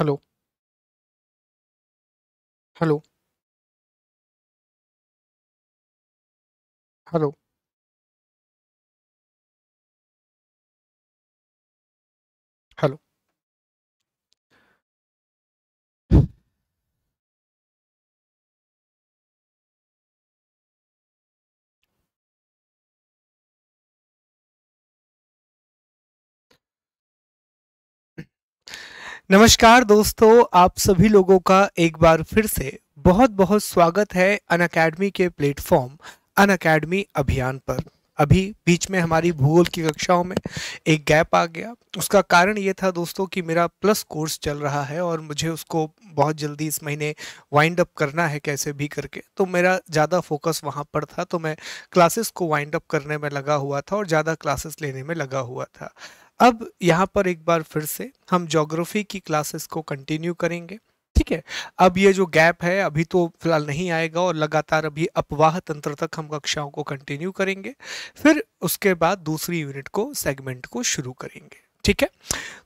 hello hello hello नमस्कार दोस्तों आप सभी लोगों का एक बार फिर से बहुत बहुत स्वागत है अन अकेडमी के प्लेटफॉर्म अन अकेडमी अभियान पर अभी बीच में हमारी भूगोल की कक्षाओं में एक गैप आ गया उसका कारण ये था दोस्तों कि मेरा प्लस कोर्स चल रहा है और मुझे उसको बहुत जल्दी इस महीने वाइंड अप करना है कैसे भी करके तो मेरा ज़्यादा फोकस वहाँ पर था तो मैं क्लासेस को वाइंड अप करने में लगा हुआ था और ज़्यादा क्लासेस लेने में लगा हुआ था अब यहाँ पर एक बार फिर से हम जोग्राफी की क्लासेस को कंटिन्यू करेंगे ठीक है अब ये जो गैप है अभी तो फिलहाल नहीं आएगा और लगातार अभी अपवाह तंत्र तक हम कक्षाओं को कंटिन्यू करेंगे फिर उसके बाद दूसरी यूनिट को सेगमेंट को शुरू करेंगे ठीक है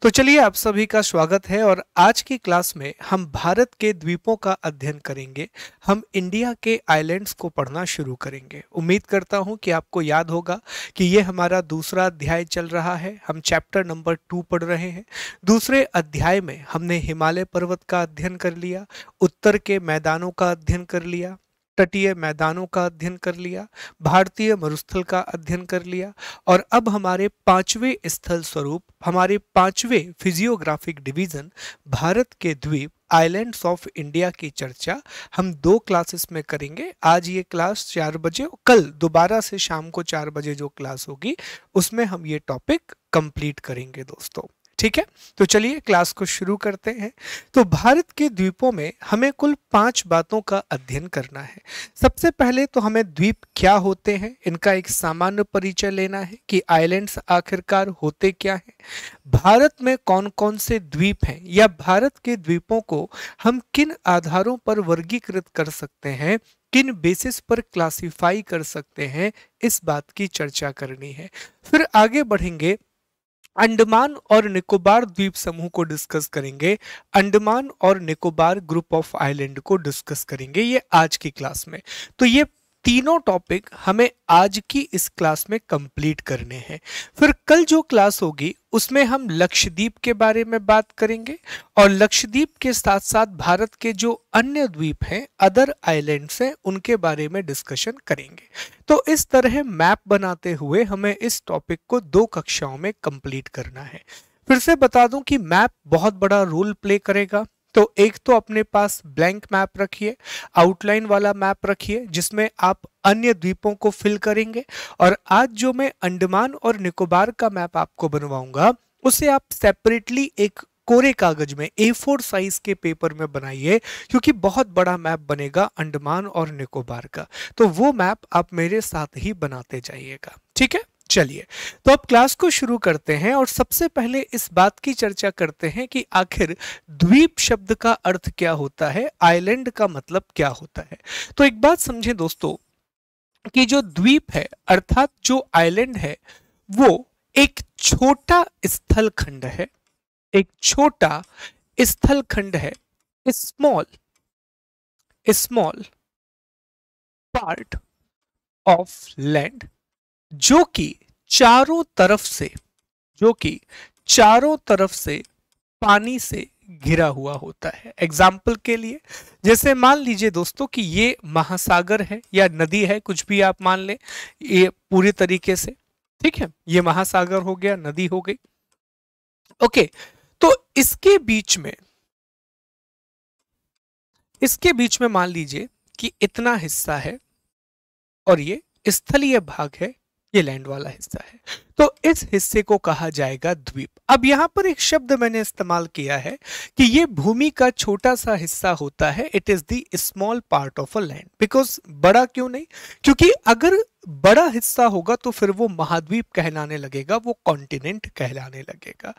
तो चलिए आप सभी का स्वागत है और आज की क्लास में हम भारत के द्वीपों का अध्ययन करेंगे हम इंडिया के आइलैंड्स को पढ़ना शुरू करेंगे उम्मीद करता हूं कि आपको याद होगा कि ये हमारा दूसरा अध्याय चल रहा है हम चैप्टर नंबर टू पढ़ रहे हैं दूसरे अध्याय में हमने हिमालय पर्वत का अध्ययन कर लिया उत्तर के मैदानों का अध्ययन कर लिया तटीय मैदानों का अध्ययन कर लिया भारतीय मरुस्थल का अध्ययन कर लिया और अब हमारे पांचवें स्थल स्वरूप हमारे पांचवें फिजियोग्राफिक डिवीजन भारत के द्वीप आइलैंड्स ऑफ इंडिया की चर्चा हम दो क्लासेस में करेंगे आज ये क्लास चार बजे कल दोबारा से शाम को चार बजे जो क्लास होगी उसमें हम ये टॉपिक कंप्लीट करेंगे दोस्तों ठीक है तो चलिए क्लास को शुरू करते हैं तो भारत के द्वीपों में हमें कुल पांच बातों का अध्ययन करना है सबसे पहले तो हमें द्वीप क्या होते हैं इनका एक सामान्य परिचय लेना है कि आइलैंड्स आखिरकार होते क्या हैं भारत में कौन कौन से द्वीप हैं या भारत के द्वीपों को हम किन आधारों पर वर्गीकृत कर सकते हैं किन बेसिस पर क्लासिफाई कर सकते हैं इस बात की चर्चा करनी है फिर आगे बढ़ेंगे अंडमान और निकोबार द्वीप समूह को डिस्कस करेंगे अंडमान और निकोबार ग्रुप ऑफ आइलैंड को डिस्कस करेंगे ये आज की क्लास में तो ये तीनों टॉपिक हमें आज की इस क्लास में कंप्लीट करने हैं फिर कल जो क्लास होगी उसमें हम लक्षद्वीप के बारे में बात करेंगे और लक्षद्वीप के साथ साथ भारत के जो अन्य द्वीप हैं अदर आइलैंड्स हैं उनके बारे में डिस्कशन करेंगे तो इस तरह मैप बनाते हुए हमें इस टॉपिक को दो कक्षाओं में कंप्लीट करना है फिर से बता दूं कि मैप बहुत बड़ा रोल प्ले करेगा तो एक तो अपने पास ब्लैंक मैप रखिए आउटलाइन वाला मैप रखिए जिसमें आप अन्य द्वीपों को फिल करेंगे और आज जो मैं अंडमान और निकोबार का मैप आपको बनवाऊंगा उसे आप सेपरेटली एक कोरे कागज में ए फोर साइज के पेपर में बनाइए क्योंकि बहुत बड़ा मैप बनेगा अंडमान और निकोबार का तो वो मैप आप मेरे साथ ही बनाते जाइएगा ठीक है चलिए तो अब क्लास को शुरू करते हैं और सबसे पहले इस बात की चर्चा करते हैं कि आखिर द्वीप शब्द का अर्थ क्या होता है आइलैंड का मतलब क्या होता है तो एक बात समझें दोस्तों कि जो द्वीप है अर्थात जो आइलैंड है वो एक छोटा स्थल खंड है एक छोटा स्थल खंड है small small part of land जो कि चारों तरफ से जो कि चारों तरफ से पानी से घिरा हुआ होता है एग्जाम्पल के लिए जैसे मान लीजिए दोस्तों कि ये महासागर है या नदी है कुछ भी आप मान लें ये पूरे तरीके से ठीक है ये महासागर हो गया नदी हो गई ओके तो इसके बीच में इसके बीच में मान लीजिए कि इतना हिस्सा है और ये स्थलीय भाग है ये लैंड वाला हिस्सा है तो इस हिस्से को कहा जाएगा द्वीप अब यहाँ पर एक शब्द मैंने इस्तेमाल किया है कि ये भूमि का छोटा सा हिस्सा होता है it is the small part of a land because बड़ा क्यों नहीं क्योंकि अगर बड़ा हिस्सा होगा तो फिर वो महाद्वीप कहलाने लगेगा वो कॉन्टिनेंट कहलाने लगेगा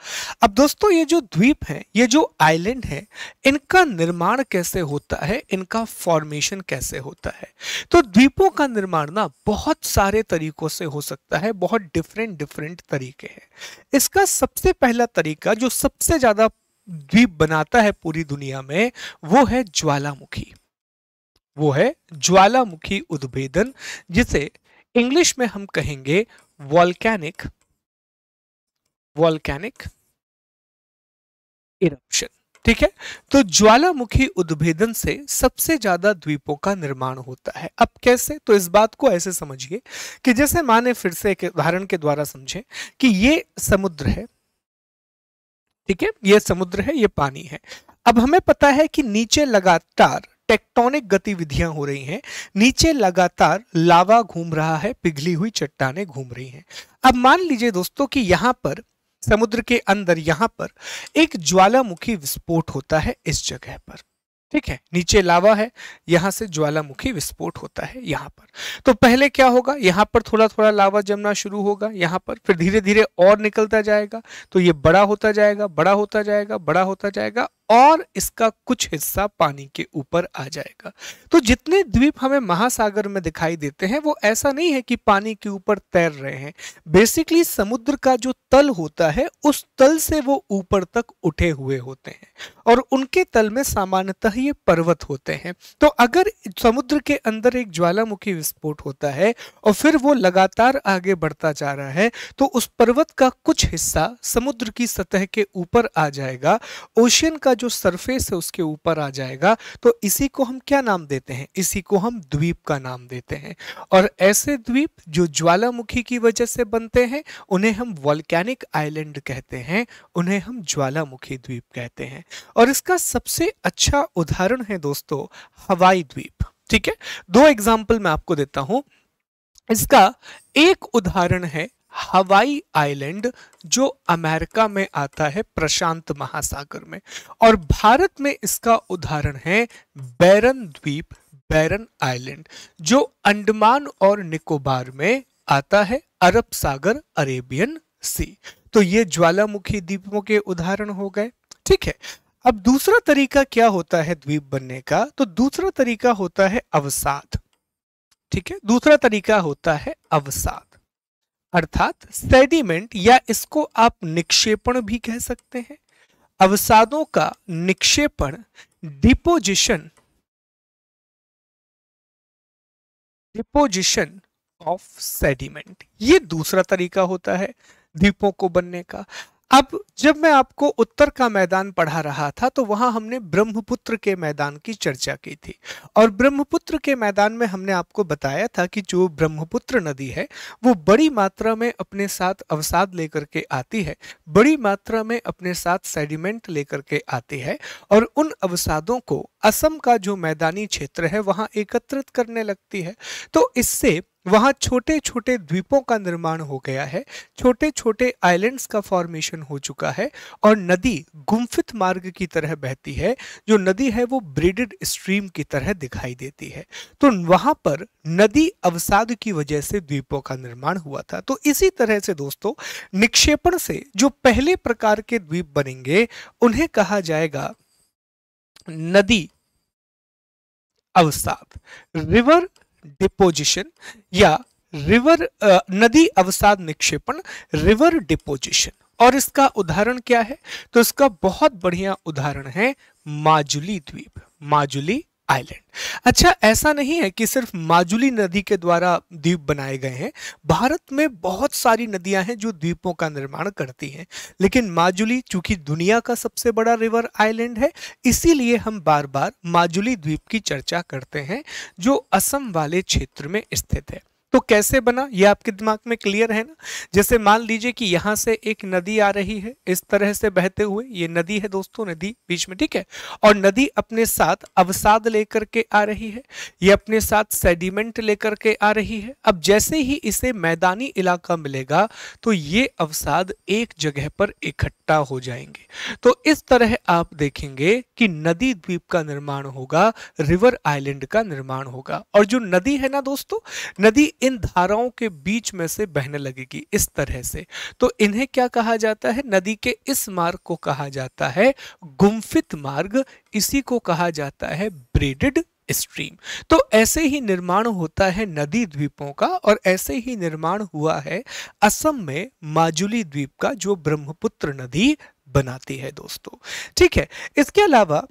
अब दोस्तों ये जो द्वीप हैं ये जो आइलैंड हैं इनका निर्माण कैसे होता है इनका फॉर्मेशन कैसे होता है तो द्वीपों का निर्माण ना बहुत सारे तरीकों से हो सकता है बहुत डिफरेंट डिफरेंट तरीके हैं इसका सबसे पहला तरीका जो सबसे ज़्यादा द्वीप बनाता है पूरी दुनिया में वो है ज्वालामुखी वो है ज्वालामुखी उद्भेदन जिसे इंग्लिश में हम कहेंगे वॉल्केनिक वॉल्केनिक इरप्शन ठीक है तो ज्वालामुखी उद्भेदन से सबसे ज्यादा द्वीपों का निर्माण होता है अब कैसे तो इस बात को ऐसे समझिए कि जैसे माने फिर से एक उदाहरण के द्वारा समझे कि ये समुद्र है ठीक है ये समुद्र है ये पानी है अब हमें पता है कि नीचे लगातार टेक्टोनिक गतिविधियां हो रही हैं नीचे लगातार लावा घूम रहा है पिघली हुई चट्टाने घूम रही हैं अब मान लीजिए दोस्तों कि यहाँ पर समुद्र के अंदर यहाँ पर एक ज्वालामुखी विस्फोट होता है इस जगह पर ठीक है नीचे लावा है यहां से ज्वालामुखी विस्फोट होता है यहां पर तो पहले क्या होगा यहां पर थोड़ा थोड़ा लावा जमना शुरू होगा यहां पर फिर धीरे धीरे और निकलता जाएगा तो ये बड़ा होता जाएगा बड़ा होता जाएगा बड़ा होता जाएगा और इसका कुछ हिस्सा पानी के ऊपर आ जाएगा तो जितने द्वीप हमें महासागर में दिखाई देते हैं वो ऐसा नहीं है कि पानी के ऊपर तैर रहे हैं बेसिकली समुद्र का जो तल होता है उस तल से वो ऊपर तक उठे हुए होते हैं और उनके तल में सामान्यतः ये पर्वत होते हैं तो अगर समुद्र के अंदर एक ज्वालामुखी विस्फोट होता है और फिर वो लगातार आगे बढ़ता जा रहा है तो उस पर्वत का कुछ हिस्सा समुद्र की सतह के ऊपर आ जाएगा ओशियन का जो सरफेस है उसके ऊपर आ जाएगा तो इसी को हम क्या नाम देते हैं इसी को हम द्वीप का नाम देते हैं और ऐसे द्वीप जो ज्वालामुखी की वजह से बनते हैं उन्हें हम वॉल्कैनिक आइलैंड कहते हैं उन्हें हम ज्वालामुखी द्वीप कहते हैं और इसका सबसे अच्छा उदाहरण है दोस्तों हवाई द्वीप ठीक है दो एग्जाम्पल मैं आपको देता हूं इसका एक उदाहरण है हवाई आइलैंड जो अमेरिका में आता है प्रशांत महासागर में और भारत में इसका उदाहरण है बैरन द्वीप बैरन आइलैंड जो अंडमान और निकोबार में आता है अरब सागर अरेबियन सी तो ये ज्वालामुखी द्वीपों के उदाहरण हो गए ठीक है अब दूसरा तरीका क्या होता है द्वीप बनने का तो दूसरा तरीका होता है अवसाद ठीक है दूसरा तरीका होता है अवसाद अर्थात सेडिमेंट या इसको आप निक्षेपण भी कह सकते हैं अवसादों का निक्षेपण डिपोजिशन डिपोजिशन ऑफ सेडिमेंट ये दूसरा तरीका होता है द्वीपों को बनने का अब जब मैं आपको उत्तर का मैदान पढ़ा रहा था तो वहां हमने ब्रह्मपुत्र के मैदान की चर्चा की थी और ब्रह्मपुत्र के मैदान में हमने आपको बताया था कि जो ब्रह्मपुत्र नदी है वो बड़ी मात्रा में अपने साथ अवसाद लेकर के आती है बड़ी मात्रा में अपने साथ सेडिमेंट लेकर के आती है और उन अवसादों को असम का जो मैदानी क्षेत्र है वहां एकत्रित करने लगती है तो इससे वहाँ छोटे छोटे द्वीपों का निर्माण हो गया है छोटे छोटे आइलैंड्स का फॉर्मेशन हो चुका है और नदी गुम्फित मार्ग की तरह बहती है जो नदी है वो ब्रेडेड स्ट्रीम की तरह दिखाई देती है तो वहाँ पर नदी अवसाद की वजह से द्वीपों का निर्माण हुआ था तो इसी तरह से दोस्तों निक्षेपण से जो पहले प्रकार के द्वीप बनेंगे उन्हें कहा जाएगा नदी अवसाद रिवर डिपोजिशन या रिवर uh, नदी अवसाद निक्षेपण रिवर डिपोजिशन और इसका उदाहरण क्या है तो इसका बहुत बढ़िया उदाहरण है माजुली द्वीप माजुली आइलैंड अच्छा ऐसा नहीं है कि सिर्फ माजुली नदी के द्वारा द्वीप बनाए गए हैं भारत में बहुत सारी नदियां हैं जो द्वीपों का निर्माण करती हैं लेकिन माजुली चूंकि दुनिया का सबसे बड़ा रिवर आइलैंड है इसीलिए हम बार बार माजुली द्वीप की चर्चा करते हैं जो असम वाले क्षेत्र में स्थित है तो कैसे बना ये आपके दिमाग में क्लियर है ना जैसे मान लीजिए कि यहाँ से एक नदी आ रही है इस तरह से बहते हुए ये नदी है दोस्तों नदी बीच में ठीक है और नदी अपने साथ अवसाद लेकर के आ रही है ये अपने साथ सेडिमेंट लेकर के आ रही है अब जैसे ही इसे मैदानी इलाका मिलेगा तो ये अवसाद एक जगह पर इकट्ठा हो जाएंगे तो इस तरह आप देखेंगे कि नदी द्वीप का निर्माण होगा रिवर आइलैंड का निर्माण होगा और जो नदी है ना दोस्तों नदी इन धाराओं के बीच में से बहने लगेगी इस तरह से तो इन्हें क्या कहा जाता है नदी के इस मार्ग को कहा जाता है गुम्फित मार्ग इसी को कहा जाता है ब्रेडेड स्ट्रीम तो ऐसे ही निर्माण होता है नदी द्वीपों का और ऐसे ही निर्माण हुआ है असम में माजुली द्वीप का जो ब्रह्मपुत्र नदी बनाती है दोस्तों ठीक है इसके अलावा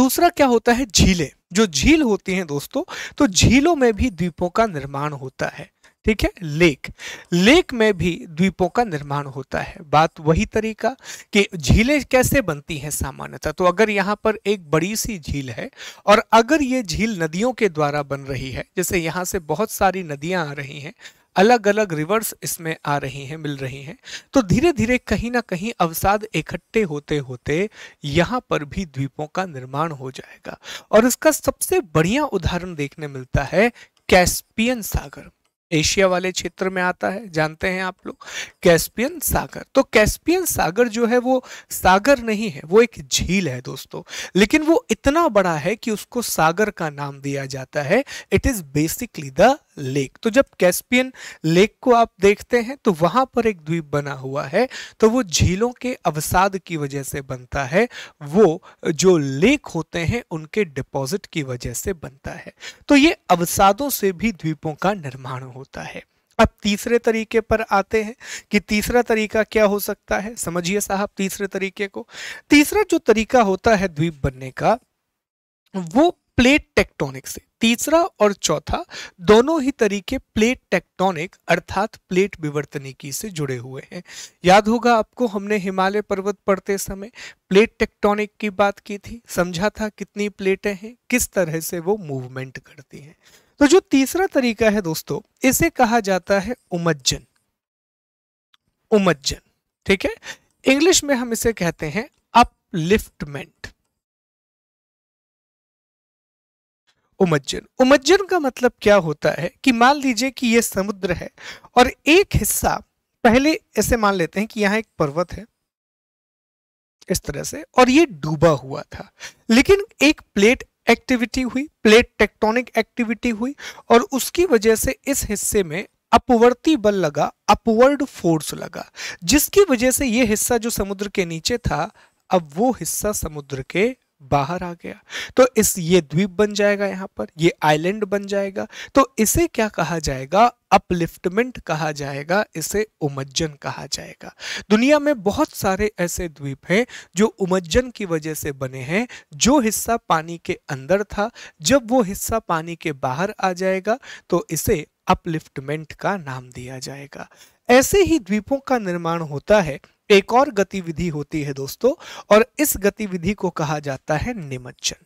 दूसरा क्या होता है झीलें जो झील होती हैं दोस्तों तो झीलों में भी द्वीपों का निर्माण होता है ठीक है लेक लेक में भी द्वीपों का निर्माण होता है बात वही तरीका कि झीलें कैसे बनती हैं सामान्यतः तो अगर यहाँ पर एक बड़ी सी झील है और अगर ये झील नदियों के द्वारा बन रही है जैसे यहाँ से बहुत सारी नदियाँ आ रही हैं अलग अलग रिवर्स इसमें आ रही हैं मिल रही हैं तो धीरे धीरे कहीं ना कहीं अवसाद इकट्ठे होते होते यहाँ पर भी द्वीपों का निर्माण हो जाएगा और इसका सबसे बढ़िया उदाहरण देखने मिलता है कैस्पियन सागर एशिया वाले क्षेत्र में आता है जानते हैं आप लोग कैस्पियन सागर तो कैस्पियन सागर जो है वो सागर नहीं है वो एक झील है दोस्तों लेकिन वो इतना बड़ा है कि उसको सागर का नाम दिया जाता है it is basically the lake तो जब कैस्पियन लेक को आप देखते हैं तो वहां पर एक द्वीप बना हुआ है तो वो झीलों के अवसाद की वजह से बनता है वो जो लेक होते हैं उनके डिपॉजिट की वजह से बनता है तो ये अवसादों से भी द्वीपों का निर्माण होता है अब तीसरे तरीके पर आते हैं कि तीसरा तरीका क्या हो सकता है समझिए साहब तीसरे तरीके को तीसरा जो तरीका होता है द्वीप बनने का वो प्लेट टेक्टोनिक से तीसरा और चौथा दोनों ही तरीके प्लेट टेक्टोनिक अर्थात प्लेट विवर्तनिकी से जुड़े हुए हैं याद होगा आपको हमने हिमालय पर्वत पढ़ते समय प्लेट टेक्टोनिक की बात की थी समझा था कितनी प्लेटें हैं किस तरह से वो मूवमेंट करती हैं तो जो तीसरा तरीका है दोस्तों इसे कहा जाता है उमज्जन उमज्जन ठीक है इंग्लिश में हम इसे कहते हैं अपलिफ्टमेंट उमज्जन उमज्जन का मतलब क्या होता है कि मान लीजिए कि यह समुद्र है और एक हिस्सा पहले ऐसे मान लेते हैं कि यहां एक पर्वत है इस तरह से और ये डूबा हुआ था लेकिन एक प्लेट एक्टिविटी हुई प्लेट टेक्टोनिक एक्टिविटी हुई और उसकी वजह से इस हिस्से में अपवर्ती बल लगा अपवर्ड फोर्स लगा जिसकी वजह से यह हिस्सा जो समुद्र के नीचे था अब वो हिस्सा समुद्र के बाहर आ गया तो इस ये द्वीप बन जाएगा यहाँ पर ये आइलैंड बन जाएगा तो इसे क्या कहा जाएगा अपलिफ्टमेंट कहा जाएगा इसे उमज्जन कहा जाएगा दुनिया में बहुत सारे ऐसे द्वीप हैं जो उमज्जन की वजह से बने हैं जो हिस्सा पानी के अंदर था जब वो हिस्सा पानी के बाहर आ जाएगा तो इसे अपलिफ्टमेंट का नाम दिया जाएगा ऐसे ही द्वीपों का निर्माण होता है एक और गतिविधि होती है दोस्तों और इस गतिविधि को कहा जाता है निमज्जन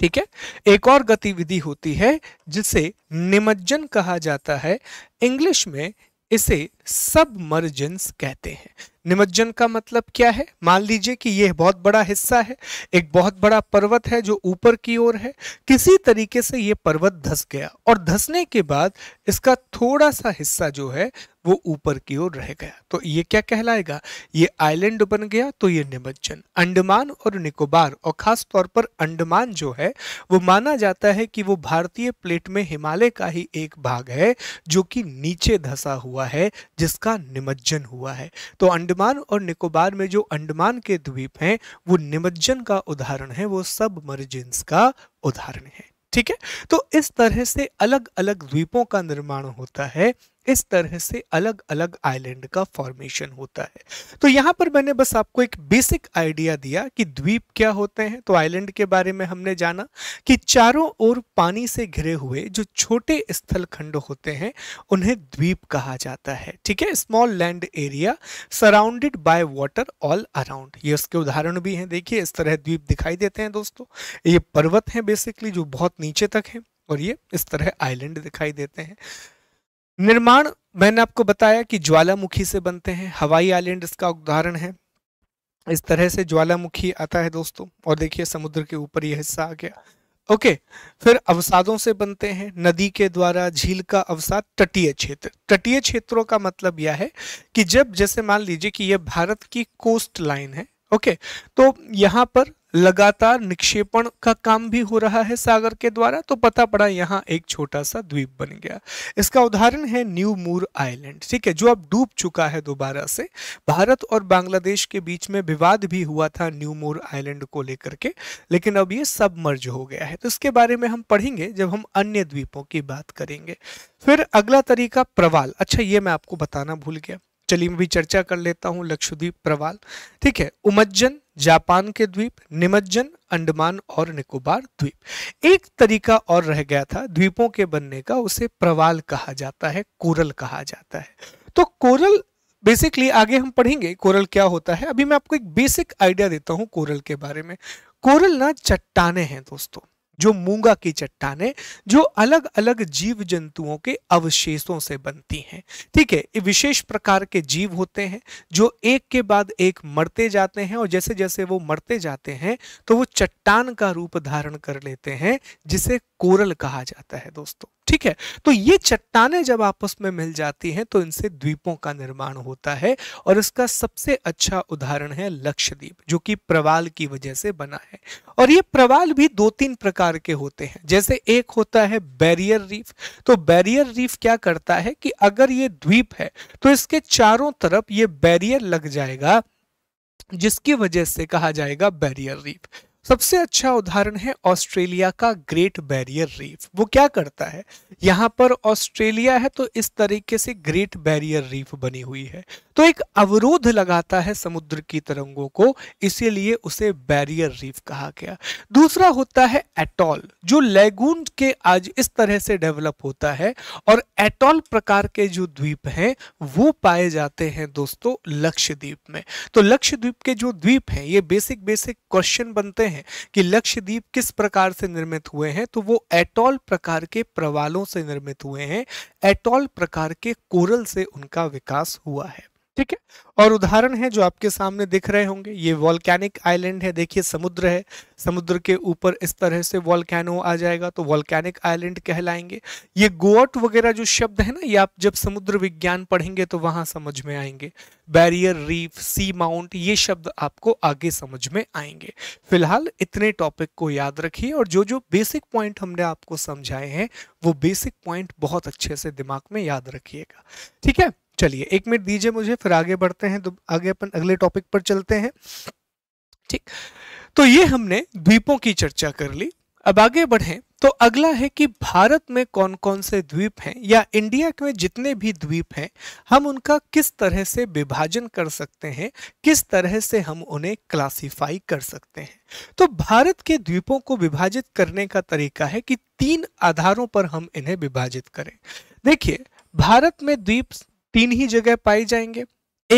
ठीक है एक और गतिविधि होती है जिसे निमज्जन कहा जाता है इंग्लिश में इसे सबमर्जेंस कहते हैं निमज्जन का मतलब क्या है मान लीजिए कि यह बहुत बड़ा हिस्सा है एक बहुत बड़ा पर्वत है जो ऊपर की ओर है किसी तरीके से यह पर्वत धस गया और धसने के बाद इसका थोड़ा सा हिस्सा जो है वो ऊपर की ओर रह गया तो ये क्या कहलाएगा ये आइलैंड बन गया तो ये निमज्जन अंडमान और निकोबार और खास तौर पर अंडमान जो है वो माना जाता है कि वो भारतीय प्लेट में हिमालय का ही एक भाग है जो कि नीचे धसा हुआ है जिसका निमज्जन हुआ है तो अंडमान और निकोबार में जो अंडमान के द्वीप हैं वो निमज्जन का उदाहरण है वो सब मर्जेंस का उदाहरण है ठीक है तो इस तरह से अलग अलग द्वीपों का निर्माण होता है इस तरह से अलग अलग आइलैंड का फॉर्मेशन होता है तो यहाँ पर मैंने बस आपको एक बेसिक आइडिया दिया कि द्वीप क्या होते हैं तो आइलैंड के बारे में हमने जाना कि चारों ओर पानी से घिरे हुए जो छोटे स्थल खंड होते हैं उन्हें द्वीप कहा जाता है ठीक है small land area surrounded by water all around ये उसके उदाहरण भी हैं देखिए इस तरह द्वीप दिखाई देते हैं दोस्तों ये पर्वत हैं बेसिकली जो बहुत नीचे तक हैं और ये इस तरह आइलैंड दिखाई देते हैं निर्माण मैंने आपको बताया कि ज्वालामुखी से बनते हैं हवाई आइलैंड इसका उदाहरण है इस तरह से ज्वालामुखी आता है दोस्तों और देखिए समुद्र के ऊपर यह हिस्सा आ गया ओके फिर अवसादों से बनते हैं नदी के द्वारा झील का अवसाद तटीय क्षेत्र तटीय क्षेत्रों का मतलब यह है कि जब जैसे मान लीजिए कि यह भारत की कोस्ट लाइन है ओके तो यहाँ पर लगातार निक्षेपण का काम भी हो रहा है सागर के द्वारा तो पता पड़ा यहाँ एक छोटा सा द्वीप बन गया इसका उदाहरण है न्यू मूर आइलैंड ठीक है जो अब डूब चुका है दोबारा से भारत और बांग्लादेश के बीच में विवाद भी हुआ था न्यू मूर आइलैंड को लेकर के लेकिन अब ये सब मर्ज हो गया है तो इसके बारे में हम पढ़ेंगे जब हम अन्य द्वीपों की बात करेंगे फिर अगला तरीका प्रवाल अच्छा ये मैं आपको बताना भूल गया चलिए मैं भी चर्चा कर लेता हूँ लक्षद्वीप प्रवाल ठीक है उमज्जन जापान के द्वीप निमज्जन अंडमान और निकोबार द्वीप एक तरीका और रह गया था द्वीपों के बनने का उसे प्रवाल कहा जाता है कोरल कहा जाता है तो कोरल बेसिकली आगे हम पढ़ेंगे कोरल क्या होता है अभी मैं आपको एक बेसिक आइडिया देता हूँ कोरल के बारे में कोरल ना चट्टाने हैं दोस्तों जो मूंगा की चट्टाने जो अलग अलग जीव जंतुओं के अवशेषों से बनती हैं ठीक है विशेष प्रकार के जीव होते हैं जो एक के बाद एक मरते जाते हैं और जैसे जैसे वो मरते जाते हैं तो वो चट्टान का रूप धारण कर लेते हैं जिसे कोरल कहा जाता है दोस्तों ठीक है तो ये चट्टाने जब आपस में मिल जाती हैं तो इनसे द्वीपों का निर्माण होता है और इसका सबसे अच्छा उदाहरण है लक्षद्वीप जो कि प्रवाल की वजह से बना है और ये प्रवाल भी दो तीन प्रकार के होते हैं जैसे एक होता है बैरियर रीफ तो बैरियर रीफ क्या करता है कि अगर ये द्वीप है तो इसके चारों तरफ ये बैरियर लग जाएगा जिसकी वजह से कहा जाएगा बैरियर रीफ सबसे अच्छा उदाहरण है ऑस्ट्रेलिया का ग्रेट बैरियर रीफ वो क्या करता है यहाँ पर ऑस्ट्रेलिया है तो इस तरीके से ग्रेट बैरियर रीफ बनी हुई है तो एक अवरोध लगाता है समुद्र की तरंगों को इसीलिए उसे बैरियर रीफ कहा गया दूसरा होता है एटॉल जो लेगून के आज इस तरह से डेवलप होता है और एटॉल प्रकार के जो द्वीप हैं वो पाए जाते हैं दोस्तों लक्षद्वीप में तो लक्षद्वीप के जो द्वीप हैं ये बेसिक बेसिक क्वेश्चन बनते हैं हैं कि लक्षद्वीप किस प्रकार से निर्मित हुए हैं तो वो एटॉल प्रकार के प्रवालों से निर्मित हुए हैं एटॉल प्रकार के कोरल से उनका विकास हुआ है ठीक है और उदाहरण है जो आपके सामने दिख रहे होंगे ये वॉलकैनिक आइलैंड है देखिए समुद्र है समुद्र के ऊपर इस तरह से वॉलकैनो आ जाएगा तो वॉल्केनिक आइलैंड कहलाएंगे ये गोअट वगैरह जो शब्द है ना ये आप जब समुद्र विज्ञान पढ़ेंगे तो वहां समझ में आएंगे बैरियर रीफ सी माउंट ये शब्द आपको आगे समझ में आएंगे फिलहाल इतने टॉपिक को याद रखिए और जो जो बेसिक पॉइंट हमने आपको समझाए हैं वो बेसिक पॉइंट बहुत अच्छे से दिमाग में याद रखिएगा ठीक है चलिए एक मिनट दीजिए मुझे फिर आगे बढ़ते हैं तो आगे अपन अगले टॉपिक पर चलते हैं ठीक तो ये हमने द्वीपों की चर्चा कर ली अब आगे बढ़ें तो अगला है कि भारत में कौन कौन से द्वीप हैं या इंडिया में जितने भी द्वीप हैं हम उनका किस तरह से विभाजन कर सकते हैं किस तरह से हम उन्हें क्लासिफाई कर सकते हैं तो भारत के द्वीपों को विभाजित करने का तरीका है कि तीन आधारों पर हम इन्हें विभाजित करें देखिए भारत में द्वीप तीन ही जगह पाए जाएंगे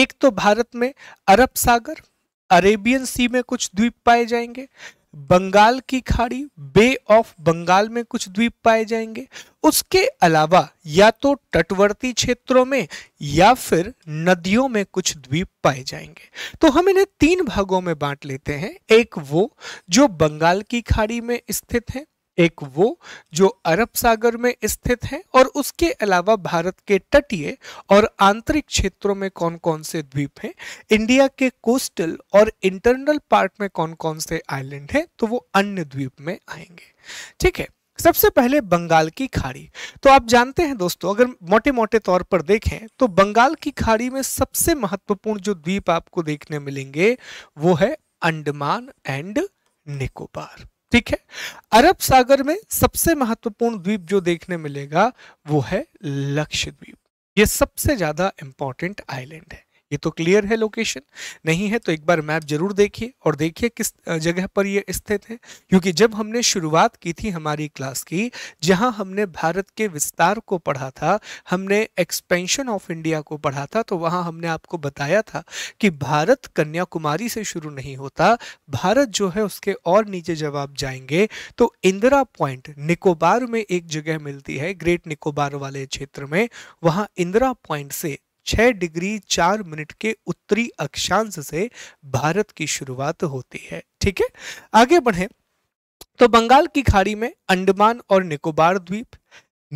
एक तो भारत में अरब सागर अरेबियन सी में कुछ द्वीप पाए जाएंगे बंगाल की खाड़ी बे ऑफ बंगाल में कुछ द्वीप पाए जाएंगे उसके अलावा या तो तटवर्ती क्षेत्रों में या फिर नदियों में कुछ द्वीप पाए जाएंगे तो हम इन्हें तीन भागों में बांट लेते हैं एक वो जो बंगाल की खाड़ी में स्थित हैं एक वो जो अरब सागर में स्थित है और उसके अलावा भारत के तटीय और आंतरिक क्षेत्रों में कौन कौन से द्वीप हैं इंडिया के कोस्टल और इंटरनल पार्ट में कौन कौन से आइलैंड हैं तो वो अन्य द्वीप में आएंगे ठीक है सबसे पहले बंगाल की खाड़ी तो आप जानते हैं दोस्तों अगर मोटे मोटे तौर पर देखें तो बंगाल की खाड़ी में सबसे महत्वपूर्ण जो द्वीप आपको देखने मिलेंगे वो है अंडमान एंड निकोबार ठीक है अरब सागर में सबसे महत्वपूर्ण द्वीप जो देखने मिलेगा वो है लक्षद्वीप ये सबसे ज्यादा इंपॉर्टेंट आइलैंड है ये तो क्लियर है लोकेशन नहीं है तो एक बार मैप जरूर देखिए और देखिए किस जगह पर ये स्थित है क्योंकि जब हमने शुरुआत की थी हमारी क्लास की जहां हमने भारत के विस्तार को पढ़ा था हमने एक्सपेंशन ऑफ इंडिया को पढ़ा था तो वहां हमने आपको बताया था कि भारत कन्याकुमारी से शुरू नहीं होता भारत जो है उसके और नीचे जब आप जाएंगे तो इंदिरा पॉइंट निकोबार में एक जगह मिलती है ग्रेट निकोबार वाले क्षेत्र में वहां इंदिरा पॉइंट से छह डिग्री चार मिनट के उत्तरी अक्षांश से भारत की शुरुआत होती है ठीक है आगे बढ़े तो बंगाल की खाड़ी में अंडमान और निकोबार द्वीप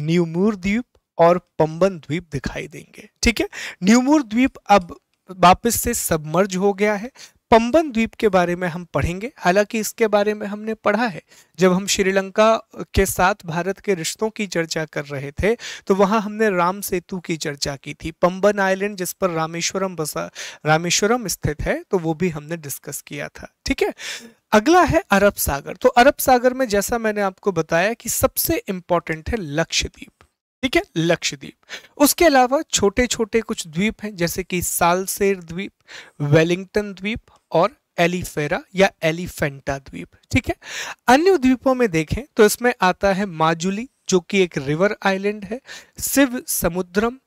न्यूमूर द्वीप और पंबन द्वीप दिखाई देंगे ठीक है न्यूमूर द्वीप अब वापस से सबमर्ज हो गया है पंबन द्वीप के बारे में हम पढ़ेंगे हालांकि इसके बारे में हमने पढ़ा है जब हम श्रीलंका के साथ भारत के रिश्तों की चर्चा कर रहे थे तो वहां हमने राम सेतु की चर्चा की थी पंबन आइलैंड जिस पर रामेश्वरम बसा रामेश्वरम स्थित है तो वो भी हमने डिस्कस किया था ठीक है अगला है अरब सागर तो अरब सागर में जैसा मैंने आपको बताया कि सबसे इंपॉर्टेंट है लक्षद्वीप ठीक है लक्षद्वीप उसके अलावा छोटे छोटे कुछ द्वीप हैं जैसे कि सालसेर द्वीप वेलिंगटन द्वीप और एलिफेरा या एलिफेंटा द्वीप ठीक है अन्य द्वीपों में देखें तो इसमें आता है माजुली जो कि एक रिवर आइलैंड है शिव समुद्रम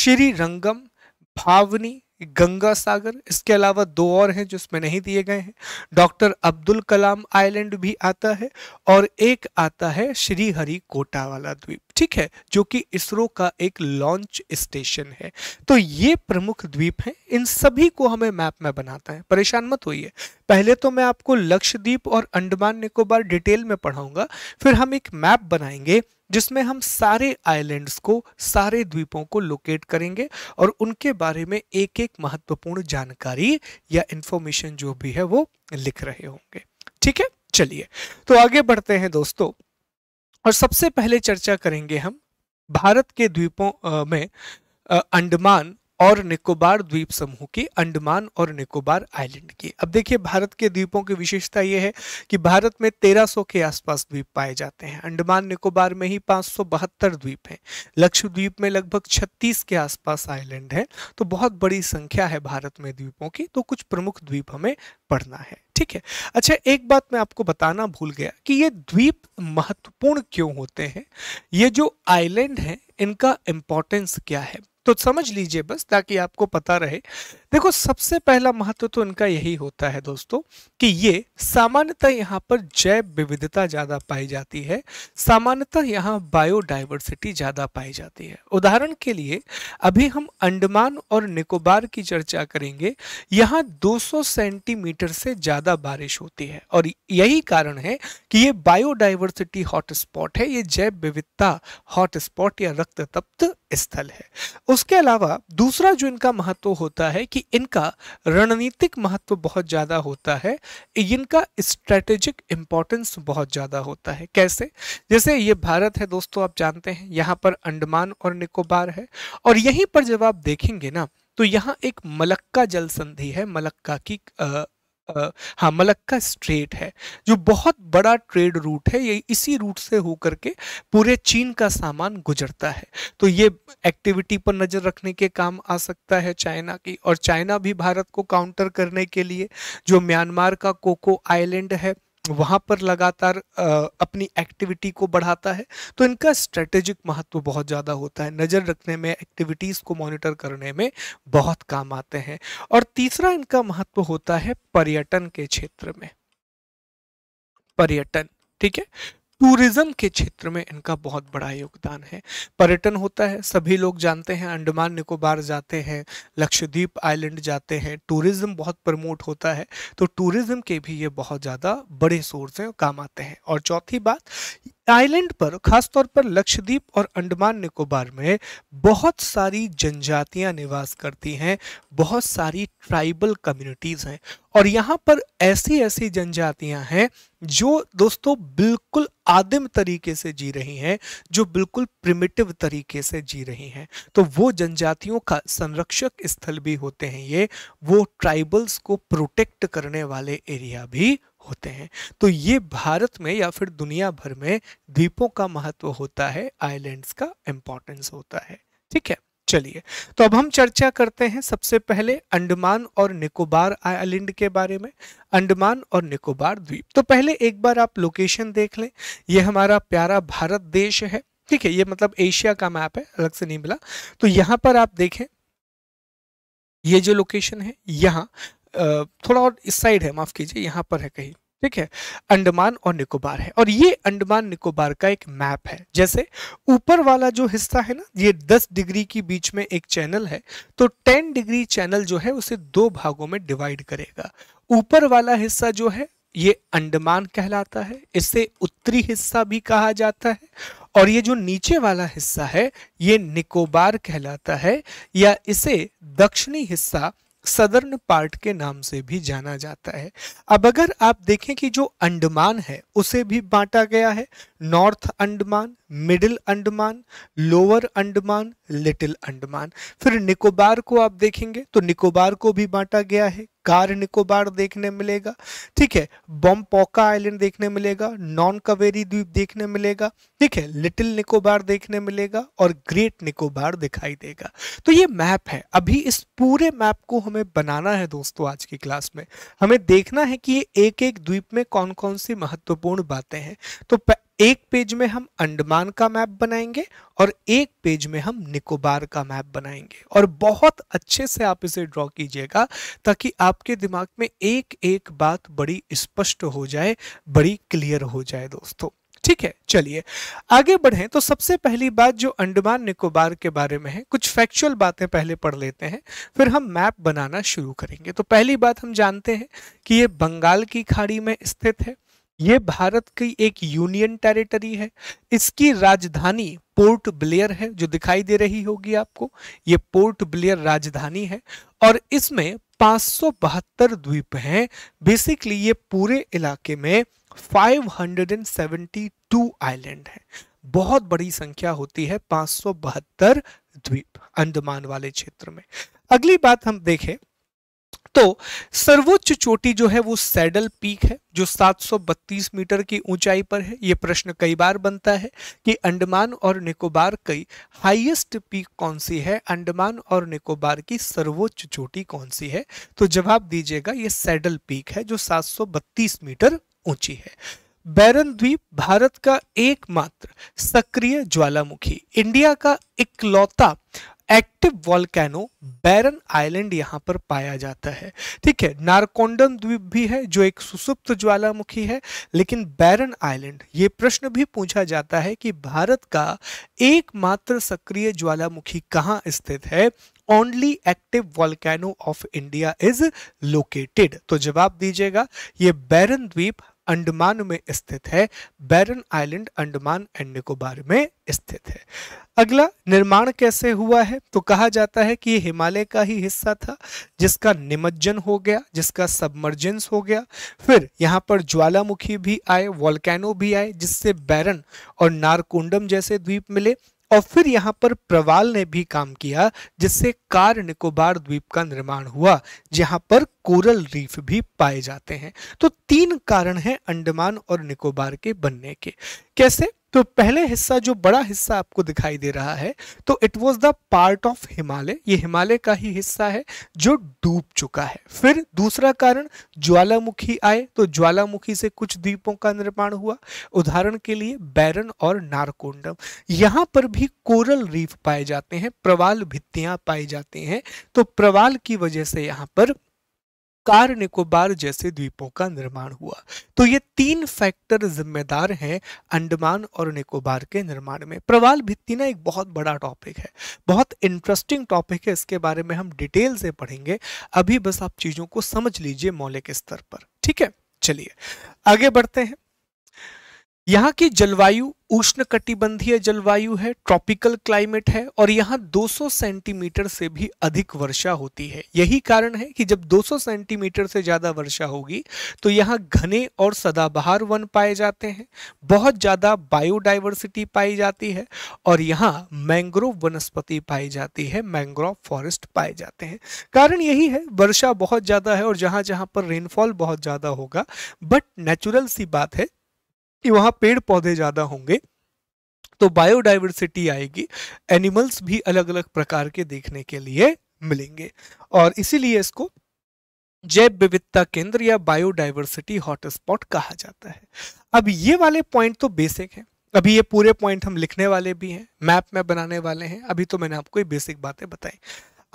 श्री रंगम भावनी गंगा सागर इसके अलावा दो और हैं जिसमें नहीं दिए गए हैं डॉक्टर अब्दुल कलाम आइलैंड भी आता है और एक आता है श्री हरि कोटा वाला द्वीप ठीक है जो कि इसरो का एक लॉन्च स्टेशन है तो ये प्रमुख द्वीप हैं इन सभी को हमें मैप में बनाता है परेशान मत होइए पहले तो मैं आपको लक्षद्वीप और अंडमान निकोबार डिटेल में पढ़ाऊंगा फिर हम एक मैप बनाएंगे जिसमें हम सारे आइलैंड्स को सारे द्वीपों को लोकेट करेंगे और उनके बारे में एक एक महत्वपूर्ण जानकारी या इन्फॉर्मेशन जो भी है वो लिख रहे होंगे ठीक है चलिए तो आगे बढ़ते हैं दोस्तों और सबसे पहले चर्चा करेंगे हम भारत के द्वीपों में अंडमान और निकोबार द्वीप समूह के अंडमान और निकोबार आइलैंड के अब देखिए भारत के द्वीपों की विशेषता यह है कि भारत में 1300 के आसपास द्वीप पाए जाते हैं अंडमान निकोबार में ही पाँच द्वीप हैं लक्षद्वीप में लगभग 36 के आसपास आइलैंड हैं तो बहुत बड़ी संख्या है भारत में द्वीपों की तो कुछ प्रमुख द्वीप हमें पढ़ना है ठीक है अच्छा एक बात मैं आपको बताना भूल गया कि ये द्वीप महत्वपूर्ण क्यों होते हैं ये जो आइलैंड हैं इनका इम्पोर्टेंस क्या है तो समझ लीजिए बस ताकि आपको पता रहे देखो सबसे पहला महत्व तो इनका यही होता है दोस्तों कि ये सामान्यतः यहाँ पर जैव विविधता ज़्यादा पाई जाती है सामान्यतः यहाँ बायोडाइवर्सिटी ज़्यादा पाई जाती है उदाहरण के लिए अभी हम अंडमान और निकोबार की चर्चा करेंगे यहाँ 200 सेंटीमीटर से ज़्यादा बारिश होती है और यही कारण है कि ये बायोडाइवर्सिटी हॉटस्पॉट है ये जैव विविधता हॉटस्पॉट या रक्त तप्त स्थल है उसके अलावा दूसरा जो इनका महत्व होता है कि इनका रणनीतिक महत्व बहुत ज़्यादा होता है इनका स्ट्रेटेजिक इम्पोर्टेंस बहुत ज़्यादा होता है कैसे जैसे ये भारत है दोस्तों आप जानते हैं यहाँ पर अंडमान और निकोबार है और यहीं पर जब आप देखेंगे ना तो यहाँ एक मलक्का जल संधि है मलक्का की हाँ मलक्का स्ट्रेट है जो बहुत बड़ा ट्रेड रूट है ये इसी रूट से होकर के पूरे चीन का सामान गुजरता है तो ये एक्टिविटी पर नज़र रखने के काम आ सकता है चाइना की और चाइना भी भारत को काउंटर करने के लिए जो म्यांमार का कोको आइलैंड है वहाँ पर लगातार अपनी एक्टिविटी को बढ़ाता है तो इनका स्ट्रेटेजिक महत्व बहुत ज़्यादा होता है नज़र रखने में एक्टिविटीज़ को मॉनिटर करने में बहुत काम आते हैं और तीसरा इनका महत्व होता है पर्यटन के क्षेत्र में पर्यटन ठीक है टूरिज्म के क्षेत्र में इनका बहुत बड़ा योगदान है पर्यटन होता है सभी लोग जानते हैं अंडमान निकोबार जाते हैं लक्षद्वीप आइलैंड जाते हैं टूरिज्म बहुत प्रमोट होता है तो टूरिज्म के भी ये बहुत ज़्यादा बड़े सोर्स हैं काम आते हैं और चौथी बात आइलैंड पर खासतौर पर लक्षद्वीप और अंडमान निकोबार में बहुत सारी जनजातियां निवास करती हैं बहुत सारी ट्राइबल कम्युनिटीज़ हैं और यहाँ पर ऐसी ऐसी जनजातियां हैं जो दोस्तों बिल्कुल आदिम तरीके से जी रही हैं जो बिल्कुल प्रिमिटिव तरीके से जी रही हैं तो वो जनजातियों का संरक्षक स्थल भी होते हैं ये वो ट्राइबल्स को प्रोटेक्ट करने वाले एरिया भी होते हैं तो ये भारत में या फिर दुनिया भर में द्वीपों का महत्व होता है आइलैंड्स का इम्पोर्टेंस होता है ठीक है चलिए तो अब हम चर्चा करते हैं सबसे पहले अंडमान और निकोबार आइलैंड के बारे में अंडमान और निकोबार द्वीप तो पहले एक बार आप लोकेशन देख लें ये हमारा प्यारा भारत देश है ठीक है ये मतलब एशिया का मैप है अलग से नहीं मिला तो यहां पर आप देखें ये जो लोकेशन है यहाँ थोड़ा और इस साइड है माफ़ कीजिए यहाँ पर है कहीं ठीक है अंडमान और निकोबार है और ये अंडमान निकोबार का एक मैप है जैसे ऊपर वाला जो हिस्सा है ना ये 10 डिग्री के बीच में एक चैनल है तो 10 डिग्री चैनल जो है उसे दो भागों में डिवाइड करेगा ऊपर वाला हिस्सा जो है ये अंडमान कहलाता है इसे उत्तरी हिस्सा भी कहा जाता है और ये जो नीचे वाला हिस्सा है ये निकोबार कहलाता है या इसे दक्षिणी हिस्सा सदर्न पार्ट के नाम से भी जाना जाता है अब अगर आप देखें कि जो अंडमान है उसे भी बांटा गया है north Andaman middle Andaman lower Andaman little Andaman फिर निकोबार को आप देखेंगे तो निकोबार को भी बांटा गया है कार निकोबार देखने मिलेगा ठीक है बॉम्पोका आइलैंड देखने मिलेगा नॉन कवेरी द्वीप देखने मिलेगा ठीक है लिटिल निकोबार देखने मिलेगा और ग्रेट निकोबार दिखाई देगा तो ये मैप है अभी इस पूरे मैप को हमें बनाना है दोस्तों आज की क्लास में हमें देखना है कि ये एक एक द्वीप में कौन कौन सी महत्वपूर्ण बातें हैं तो एक पेज में हम अंडमान का मैप बनाएंगे और एक पेज में हम निकोबार का मैप बनाएंगे और बहुत अच्छे से आप इसे ड्रॉ कीजिएगा ताकि आपके दिमाग में एक एक बात बड़ी स्पष्ट हो जाए बड़ी क्लियर हो जाए दोस्तों ठीक है चलिए आगे बढ़े तो सबसे पहली बात जो अंडमान निकोबार के बारे में है कुछ फैक्चुअल बातें पहले पढ़ लेते हैं फिर हम मैप बनाना शुरू करेंगे तो पहली बात हम जानते हैं कि ये बंगाल की खाड़ी में स्थित है ये भारत की एक यूनियन टेरिटरी है इसकी राजधानी पोर्ट ब्लेयर है जो दिखाई दे रही होगी आपको ये पोर्ट ब्लेयर राजधानी है और इसमें पांच द्वीप हैं बेसिकली ये पूरे इलाके में 572 आइलैंड हैं बहुत बड़ी संख्या होती है पांच द्वीप अंडमान वाले क्षेत्र में अगली बात हम देखें तो सर्वोच्च चोटी जो है वो सैडल पीक है जो 732 मीटर की ऊंचाई पर है ये प्रश्न कई बार बनता है कि अंडमान और निकोबार की हाईएस्ट पीक कौन सी है अंडमान और निकोबार की सर्वोच्च चोटी कौन सी है तो जवाब दीजिएगा ये सैडल पीक है जो 732 मीटर ऊंची है बैरन द्वीप भारत का एकमात्र सक्रिय ज्वालामुखी इंडिया का इकलौता एक्टिव वॉलकैनो बैरन आइलैंड यहाँ पर पाया जाता है ठीक है नारकोंडम द्वीप भी है जो एक सुसुप्त ज्वालामुखी है लेकिन बैरन आइलैंड ये प्रश्न भी पूछा जाता है कि भारत का एकमात्र सक्रिय ज्वालामुखी कहाँ स्थित है only active volcano of India is located तो जवाब दीजिएगा ये बैरन द्वीप अंडमान में स्थित है Barren island Andaman and Nicobar में स्थित है अगला निर्माण कैसे हुआ है तो कहा जाता है कि ये हिमालय का ही हिस्सा था जिसका निमज्जन हो गया जिसका सबमर्जेंस हो गया फिर यहाँ पर ज्वालामुखी भी आए वॉलकैनो भी आए जिससे बैरन और नारकुंडम जैसे द्वीप मिले और फिर यहाँ पर प्रवाल ने भी काम किया जिससे कार निकोबार द्वीप का निर्माण हुआ जहाँ पर कोरल रीफ भी पाए जाते हैं तो तीन कारण हैं अंडमान और निकोबार के बनने के कैसे तो पहले हिस्सा जो बड़ा हिस्सा आपको दिखाई दे रहा है तो it was the part of Himalaya ये हिमालय का ही हिस्सा है जो डूब चुका है फिर दूसरा कारण ज्वालामुखी आए तो ज्वालामुखी से कुछ द्वीपों का निर्माण हुआ उदाहरण के लिए बैरन और नारकोंडम यहाँ पर भी कोरल रीफ पाए जाते हैं प्रवाल भित्तियां पाई जाती हैं तो प्रवाल की वजह से यहाँ पर कार निकोबार जैसे द्वीपों का निर्माण हुआ तो ये तीन फैक्टर जिम्मेदार हैं अंडमान और निकोबार के निर्माण में प्रवाल भित्ति ना एक बहुत बड़ा टॉपिक है बहुत इंटरेस्टिंग टॉपिक है इसके बारे में हम डिटेल से पढ़ेंगे अभी बस आप चीज़ों को समझ लीजिए मौलिक स्तर पर ठीक है चलिए आगे बढ़ते हैं यहाँ की जलवायु उष्ण कटिबंधीय जलवायु है ट्रॉपिकल क्लाइमेट है और यहाँ 200 सेंटीमीटर से भी अधिक वर्षा होती है यही कारण है कि जब 200 सेंटीमीटर से ज़्यादा वर्षा होगी तो यहाँ घने और सदाबहार वन पाए जाते हैं बहुत ज़्यादा बायोडाइवर्सिटी पाई जाती है और यहाँ मैंग्रोव वनस्पति पाई जाती है मैंग्रोव फॉरेस्ट पाए जाते हैं कारण यही है वर्षा बहुत ज़्यादा है और जहाँ जहाँ पर रेनफॉल बहुत ज़्यादा होगा बट नेचुरल सी बात है कि वहाँ पेड़ पौधे ज़्यादा होंगे तो बायोडाइवर्सिटी आएगी एनिमल्स भी अलग अलग प्रकार के देखने के लिए मिलेंगे और इसीलिए इसको जैव विविधता केंद्र या बायोडाइवर्सिटी हॉटस्पॉट कहा जाता है अब ये वाले पॉइंट तो बेसिक है अभी ये पूरे पॉइंट हम लिखने वाले भी हैं मैप में बनाने वाले हैं अभी तो मैंने आपको ये बेसिक बातें बताई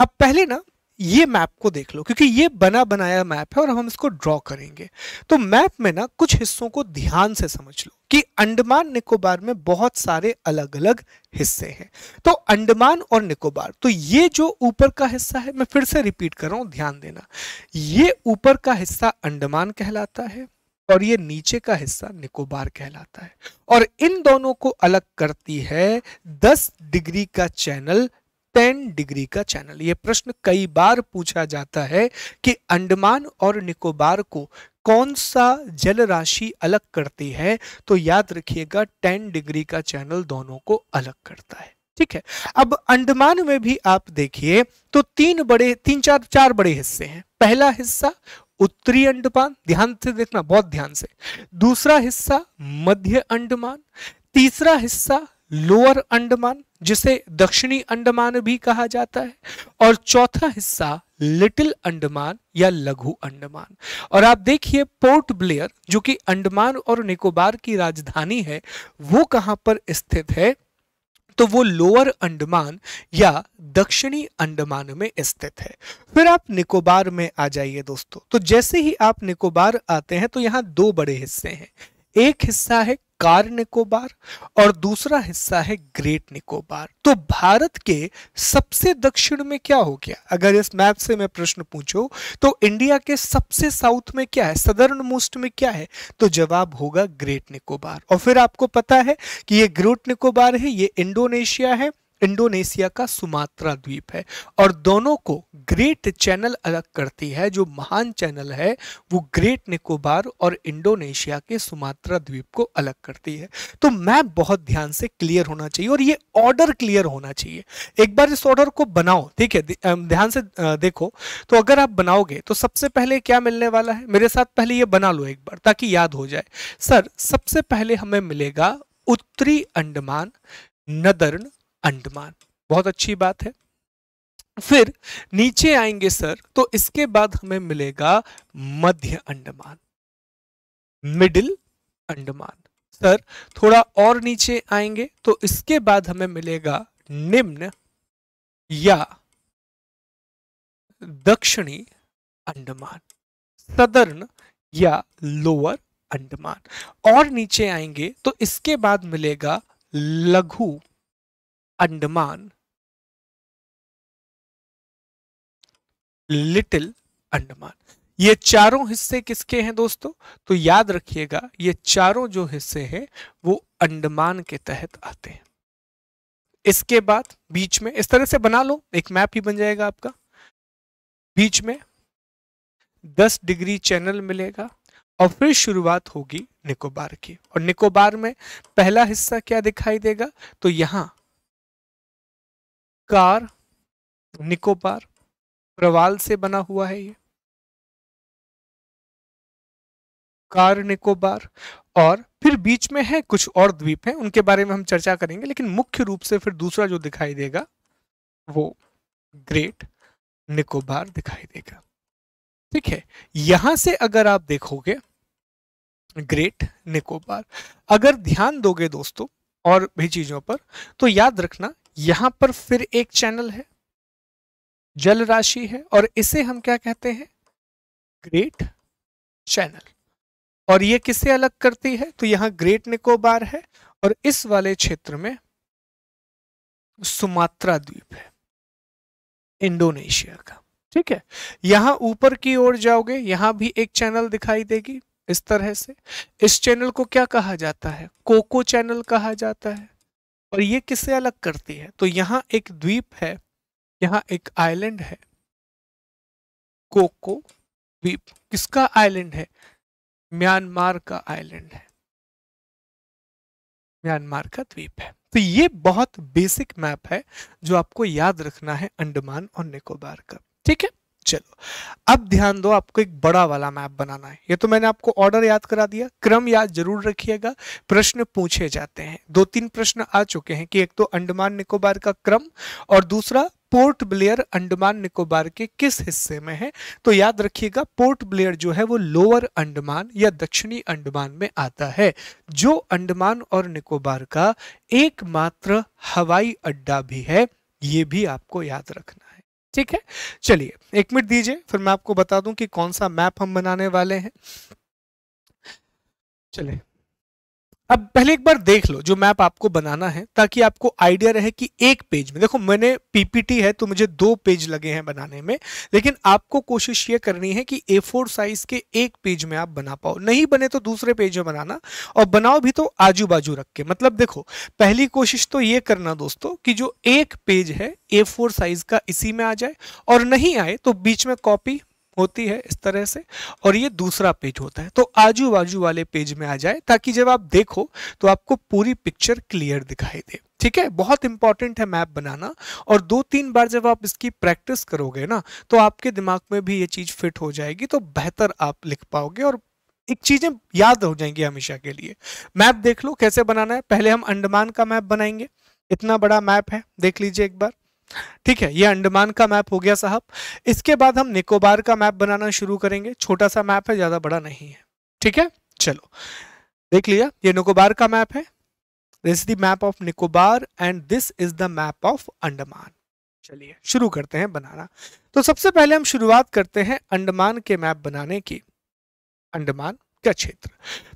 अब पहले ना ये मैप को देख लो क्योंकि ये बना बनाया मैप है और हम इसको ड्रॉ करेंगे तो मैप में ना कुछ हिस्सों को ध्यान से समझ लो कि अंडमान निकोबार में बहुत सारे अलग अलग हिस्से हैं तो अंडमान और निकोबार तो ये जो ऊपर का हिस्सा है मैं फिर से रिपीट कर रहा हूं ध्यान देना ये ऊपर का हिस्सा अंडमान कहलाता है और ये नीचे का हिस्सा निकोबार कहलाता है और इन दोनों को अलग करती है 10 डिग्री का चैनल टेन डिग्री का चैनल ये प्रश्न कई बार पूछा जाता है कि अंडमान और निकोबार को कौन सा जल राशि अलग करती है तो याद रखिएगा टेन डिग्री का चैनल दोनों को अलग करता है ठीक है अब अंडमान में भी आप देखिए तो तीन बड़े तीन चार चार बड़े हिस्से हैं पहला हिस्सा उत्तरी अंडमान ध्यान से देखना बहुत ध्यान से दूसरा हिस्सा मध्य अंडमान तीसरा हिस्सा लोअर अंडमान जिसे दक्षिणी अंडमान भी कहा जाता है और चौथा हिस्सा लिटिल अंडमान या लघु अंडमान और आप देखिए पोर्ट ब्लेयर जो कि अंडमान और निकोबार की राजधानी है वो कहां पर स्थित है तो वो लोअर अंडमान या दक्षिणी अंडमान में स्थित है फिर आप निकोबार में आ जाइए दोस्तों तो जैसे ही आप निकोबार आते हैं तो यहाँ दो बड़े हिस्से हैं एक हिस्सा है कार निकोबार और दूसरा हिस्सा है ग्रेट निकोबार तो भारत के सबसे दक्षिण में क्या हो गया अगर इस मैप से मैं प्रश्न पूछो तो इंडिया के सबसे साउथ में क्या है सदर्न मोस्ट में क्या है तो जवाब होगा ग्रेट निकोबार और फिर आपको पता है कि ये ग्रेट निकोबार है ये इंडोनेशिया है इंडोनेशिया का सुमात्रा द्वीप है और दोनों को ग्रेट चैनल अलग करती है जो महान चैनल है वो ग्रेट निकोबार और इंडोनेशिया के सुमात्रा द्वीप को अलग करती है तो मैप बहुत ध्यान से क्लियर होना चाहिए और ये ऑर्डर क्लियर होना चाहिए एक बार इस ऑर्डर को बनाओ ठीक है ध्यान से देखो तो अगर आप बनाओगे तो सबसे पहले क्या मिलने वाला है मेरे साथ पहले ये बना लो एक बार ताकि याद हो जाए सर सबसे पहले हमें मिलेगा उत्तरी अंडमान नदर्न अंडमान बहुत अच्छी बात है फिर नीचे आएंगे सर तो इसके बाद हमें मिलेगा मध्य अंडमान मिडिल अंडमान सर थोड़ा और नीचे आएंगे तो इसके बाद हमें मिलेगा निम्न या दक्षिणी अंडमान सदर्न या लोअर अंडमान और नीचे आएंगे तो इसके बाद मिलेगा लघु अंडमान लिटिल अंडमान ये चारों हिस्से किसके हैं दोस्तों तो याद रखिएगा ये चारों जो हिस्से हैं वो अंडमान के तहत आते हैं इसके बाद बीच में इस तरह से बना लो एक मैप ही बन जाएगा आपका बीच में 10 डिग्री चैनल मिलेगा और फिर शुरुआत होगी निकोबार की और निकोबार में पहला हिस्सा क्या दिखाई देगा तो यहां कार निकोबार प्रवाल से बना हुआ है ये कार निकोबार और फिर बीच में है कुछ और द्वीप हैं उनके बारे में हम चर्चा करेंगे लेकिन मुख्य रूप से फिर दूसरा जो दिखाई देगा वो ग्रेट निकोबार दिखाई देगा ठीक है यहां से अगर आप देखोगे ग्रेट निकोबार अगर ध्यान दोगे दोस्तों और भी चीजों पर तो याद रखना यहां पर फिर एक चैनल है जल राशि है और इसे हम क्या कहते हैं ग्रेट चैनल और ये किसे अलग करती है तो यहाँ ग्रेट निकोबार है और इस वाले क्षेत्र में सुमात्रा द्वीप है इंडोनेशिया का ठीक है यहां ऊपर की ओर जाओगे यहां भी एक चैनल दिखाई देगी इस तरह से इस चैनल को क्या कहा जाता है कोको चैनल कहा जाता है और ये किससे अलग करती है तो यहाँ एक द्वीप है यहाँ एक आइलैंड है कोको द्वीप किसका आइलैंड है म्यांमार का आइलैंड है म्यांमार का द्वीप है तो ये बहुत बेसिक मैप है जो आपको याद रखना है अंडमान और निकोबार का ठीक है चलो अब ध्यान दो आपको एक बड़ा वाला मैप बनाना है ये तो मैंने आपको ऑर्डर याद करा दिया क्रम याद जरूर रखिएगा प्रश्न पूछे जाते हैं दो तीन प्रश्न आ चुके हैं कि एक तो अंडमान निकोबार का क्रम और दूसरा पोर्ट ब्लेयर अंडमान निकोबार के किस हिस्से में है तो याद रखिएगा पोर्ट ब्लेयर जो है वो लोअर अंडमान या दक्षिणी अंडमान में आता है जो अंडमान और निकोबार का एकमात्र हवाई अड्डा भी है ये भी आपको याद रखना है ठीक है चलिए एक मिनट दीजिए फिर मैं आपको बता दूं कि कौन सा मैप हम बनाने वाले हैं चलिए अब पहले एक बार देख लो जो मैप आपको बनाना है ताकि आपको आइडिया रहे कि एक पेज में देखो मैंने पीपीटी है तो मुझे दो पेज लगे हैं बनाने में लेकिन आपको कोशिश ये करनी है कि ए साइज के एक पेज में आप बना पाओ नहीं बने तो दूसरे पेज में बनाना और बनाओ भी तो आजू बाजू रख के मतलब देखो पहली कोशिश तो ये करना दोस्तों कि जो एक पेज है ए साइज का इसी में आ जाए और नहीं आए तो बीच में कॉपी होती है इस तरह से और ये दूसरा पेज होता है तो आजू बाजू वाले पेज में आ जाए ताकि जब आप देखो तो आपको पूरी पिक्चर क्लियर दिखाई दे ठीक है बहुत इंपॉर्टेंट है मैप बनाना और दो तीन बार जब आप इसकी प्रैक्टिस करोगे ना तो आपके दिमाग में भी ये चीज फिट हो जाएगी तो बेहतर आप लिख पाओगे और एक चीजें याद हो जाएंगी हमेशा के लिए मैप देख लो कैसे बनाना है पहले हम अंडमान का मैप बनाएंगे इतना बड़ा मैप है देख लीजिए एक बार ठीक है ये अंडमान का मैप हो गया साहब इसके बाद हम निकोबार का मैप बनाना शुरू करेंगे छोटा सा मैप है ज्यादा बड़ा नहीं है ठीक है चलो देख लिया ये निकोबार का मैप है this the map of Nicobar and this is the map of Andaman चलिए शुरू करते हैं बनाना तो सबसे पहले हम शुरुआत करते हैं अंडमान के मैप बनाने की अंडमान का क्षेत्र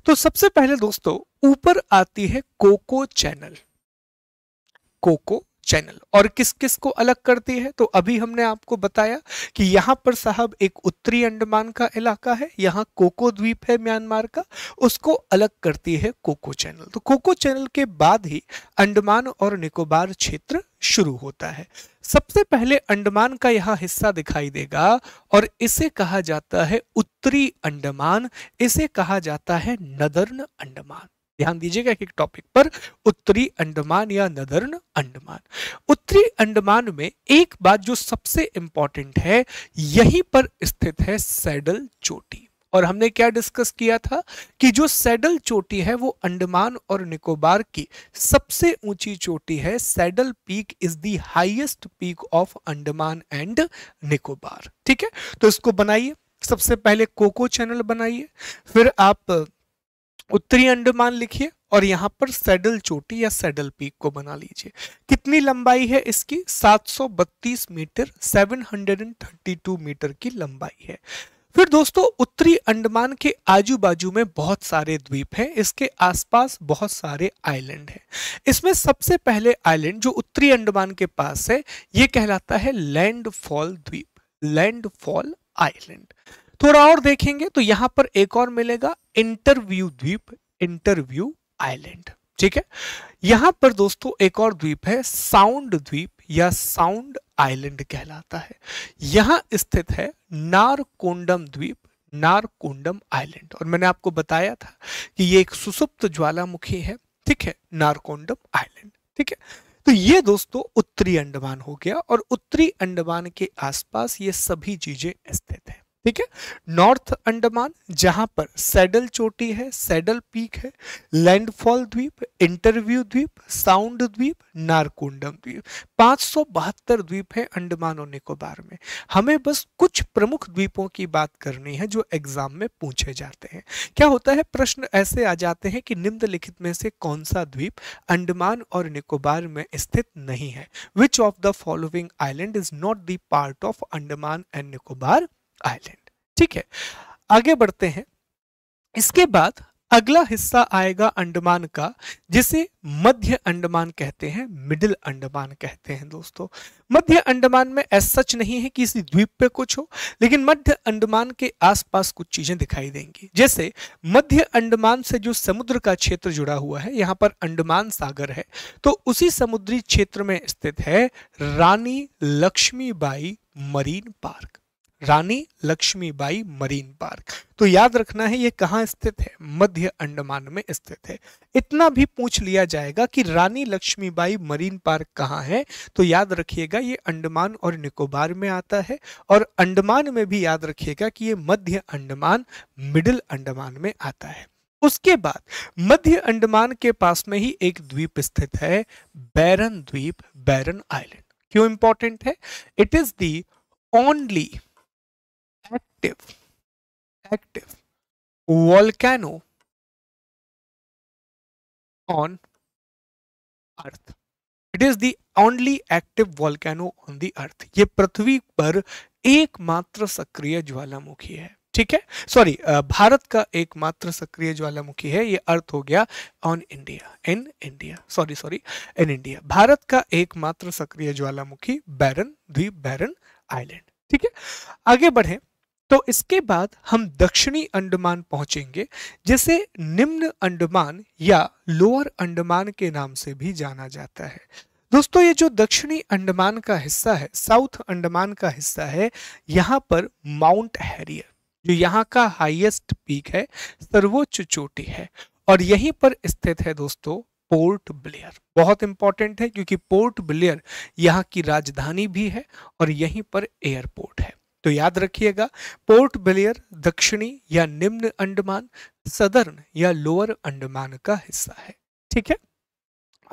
तो सबसे पहले दोस्तों ऊपर आती है कोको चैनल कोको चैनल और किस किस को अलग करती है तो अभी हमने आपको बताया कि यहाँ पर साहब एक उत्तरी अंडमान का इलाका है यहाँ कोको द्वीप है म्यांमार का उसको अलग करती है कोको चैनल तो कोको चैनल के बाद ही अंडमान और निकोबार क्षेत्र शुरू होता है सबसे पहले अंडमान का यह हिस्सा दिखाई देगा और इसे कहा जाता है उत्तरी अंडमान इसे कहा जाता है नदर्न अंडमान ध्यान दीजिएगा एक टॉपिक पर उत्तरी अंडमान या नदर्न अंडमान उत्तरी अंडमान में एक बात जो सबसे इंपॉर्टेंट है यहीं पर स्थित है सैडल चोटी और हमने क्या डिस्कस किया था कि जो सैडल चोटी है वो अंडमान और निकोबार की सबसे ऊंची चोटी है Saddle peak is the highest peak of Andaman and Nicobar ठीक है तो इसको बनाइए सबसे पहले कोको चैनल बनाइए फिर आप उत्तरी अंडमान लिखिए और यहाँ पर सैडल चोटी या सैडल पीक को बना लीजिए कितनी लंबाई है इसकी 732 मीटर 732 मीटर की लंबाई है फिर दोस्तों उत्तरी अंडमान के आजू बाजू में बहुत सारे द्वीप हैं इसके आसपास बहुत सारे आइलैंड हैं इसमें सबसे पहले आइलैंड जो उत्तरी अंडमान के पास है ये कहलाता है लैंडफॉल द्वीप लैंडफॉल आइलैंड थोड़ा और देखेंगे तो यहाँ पर एक और मिलेगा इंटरव्यू द्वीप इंटरव्यू आइलैंड ठीक है यहां पर दोस्तों एक और द्वीप है साउंड द्वीप या साउंड आइलैंड कहलाता है यहां स्थित है नारकोंडम द्वीप नारकोंडम आइलैंड और मैंने आपको बताया था कि ये एक सुसुप्त ज्वालामुखी है ठीक है नारकोंडम आइलैंड ठीक है तो ये दोस्तों उत्तरी अंडमान हो गया और उत्तरी अंडमान के आसपास ये सभी चीजें स्थित है ठीक है नॉर्थ अंडमान जहां पर सैडल चोटी है सैडल पीक है लैंडफॉल द्वीप इंटरव्यू द्वीप साउंड द्वीप नारकुंडम द्वीप पांच द्वीप हैं अंडमान और निकोबार में हमें बस कुछ प्रमुख द्वीपों की बात करनी है जो एग्जाम में पूछे जाते हैं क्या होता है प्रश्न ऐसे आ जाते हैं कि निम्नलिखित में से कौन सा द्वीप अंडमान और निकोबार में स्थित नहीं है which of the following island is not the part of Andaman and Nicobar island ठीक है आगे बढ़ते हैं इसके बाद अगला हिस्सा आएगा अंडमान का जिसे मध्य अंडमान कहते हैं मिडिल अंडमान कहते हैं दोस्तों मध्य अंडमान में ऐसा सच नहीं है कि इसी द्वीप पे कुछ हो लेकिन मध्य अंडमान के आसपास कुछ चीजें दिखाई देंगी जैसे मध्य अंडमान से जो समुद्र का क्षेत्र जुड़ा हुआ है यहाँ पर अंडमान सागर है तो उसी समुद्री क्षेत्र में स्थित है Rani Laxmibai marine park Rani Laxmibai marine park तो याद रखना है ये कहाँ स्थित है मध्य अंडमान में स्थित है इतना भी पूछ लिया जाएगा कि रानी लक्ष्मीबाई मरीन पार्क कहाँ है तो याद रखिएगा ये अंडमान और निकोबार में आता है और अंडमान में भी याद रखिएगा कि ये मध्य अंडमान मिडिल अंडमान में आता है उसके बाद मध्य अंडमान के पास में ही एक द्वीप स्थित है बैरन द्वीप बैरन आइलैंड क्यों इंपॉर्टेंट है it is the only active active volcano on earth it is the only active volcano on the earth ये पृथ्वी पर एकमात्र सक्रिय ज्वालामुखी है ठीक है सॉरी भारत का एकमात्र सक्रिय ज्वालामुखी है ये अर्थ हो गया on India in India sorry sorry in India भारत का एकमात्र सक्रिय ज्वालामुखी बैरन द्वीप बैरन आइलैंड ठीक है आगे बढ़े तो इसके बाद हम दक्षिणी अंडमान पहुंचेंगे जिसे निम्न अंडमान या लोअर अंडमान के नाम से भी जाना जाता है दोस्तों ये जो दक्षिणी अंडमान का हिस्सा है साउथ अंडमान का हिस्सा है यहाँ पर माउंट हैरियर जो यहाँ का हाईएस्ट पीक है सर्वोच्च चोटी है और यहीं पर स्थित है दोस्तों पोर्ट ब्लेयर बहुत इंपॉर्टेंट है क्योंकि पोर्ट ब्लेयर यहाँ की राजधानी भी है और यहीं पर एयरपोर्ट है तो याद रखिएगा पोर्ट ब्लेयर दक्षिणी या निम्न अंडमान सदर्न या लोअर अंडमान का हिस्सा है ठीक है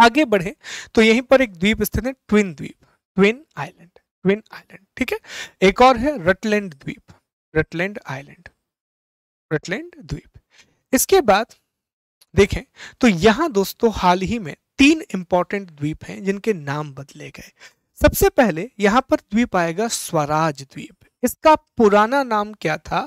आगे बढ़े तो यहीं पर एक द्वीप स्थित है ट्विन द्वीप ट्विन आइलैंड ट्विन आइलैंड ठीक है एक और है रटलैंड द्वीप रटलैंड आइलैंड रटलैंड द्वीप इसके बाद देखें तो यहां दोस्तों हाल ही में तीन इंपॉर्टेंट द्वीप हैं जिनके नाम बदले गए सबसे पहले यहां पर द्वीप आएगा स्वराज द्वीप इसका पुराना नाम क्या था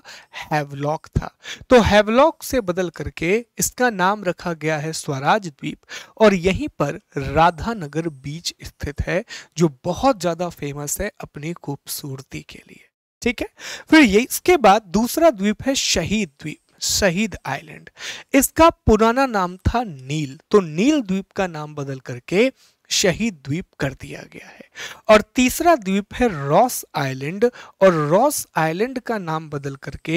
हैवलॉक था तो हैवलॉक से बदल करके इसका नाम रखा गया है स्वराज द्वीप और यहीं पर राधानगर बीच स्थित है जो बहुत ज्यादा फेमस है अपनी खूबसूरती के लिए ठीक है फिर ये इसके बाद दूसरा द्वीप है शहीद द्वीप शहीद आइलैंड इसका पुराना नाम था नील तो नील द्वीप का नाम बदल करके शहीद द्वीप कर दिया गया है और तीसरा द्वीप है रॉस आइलैंड और रॉस आइलैंड का नाम बदल करके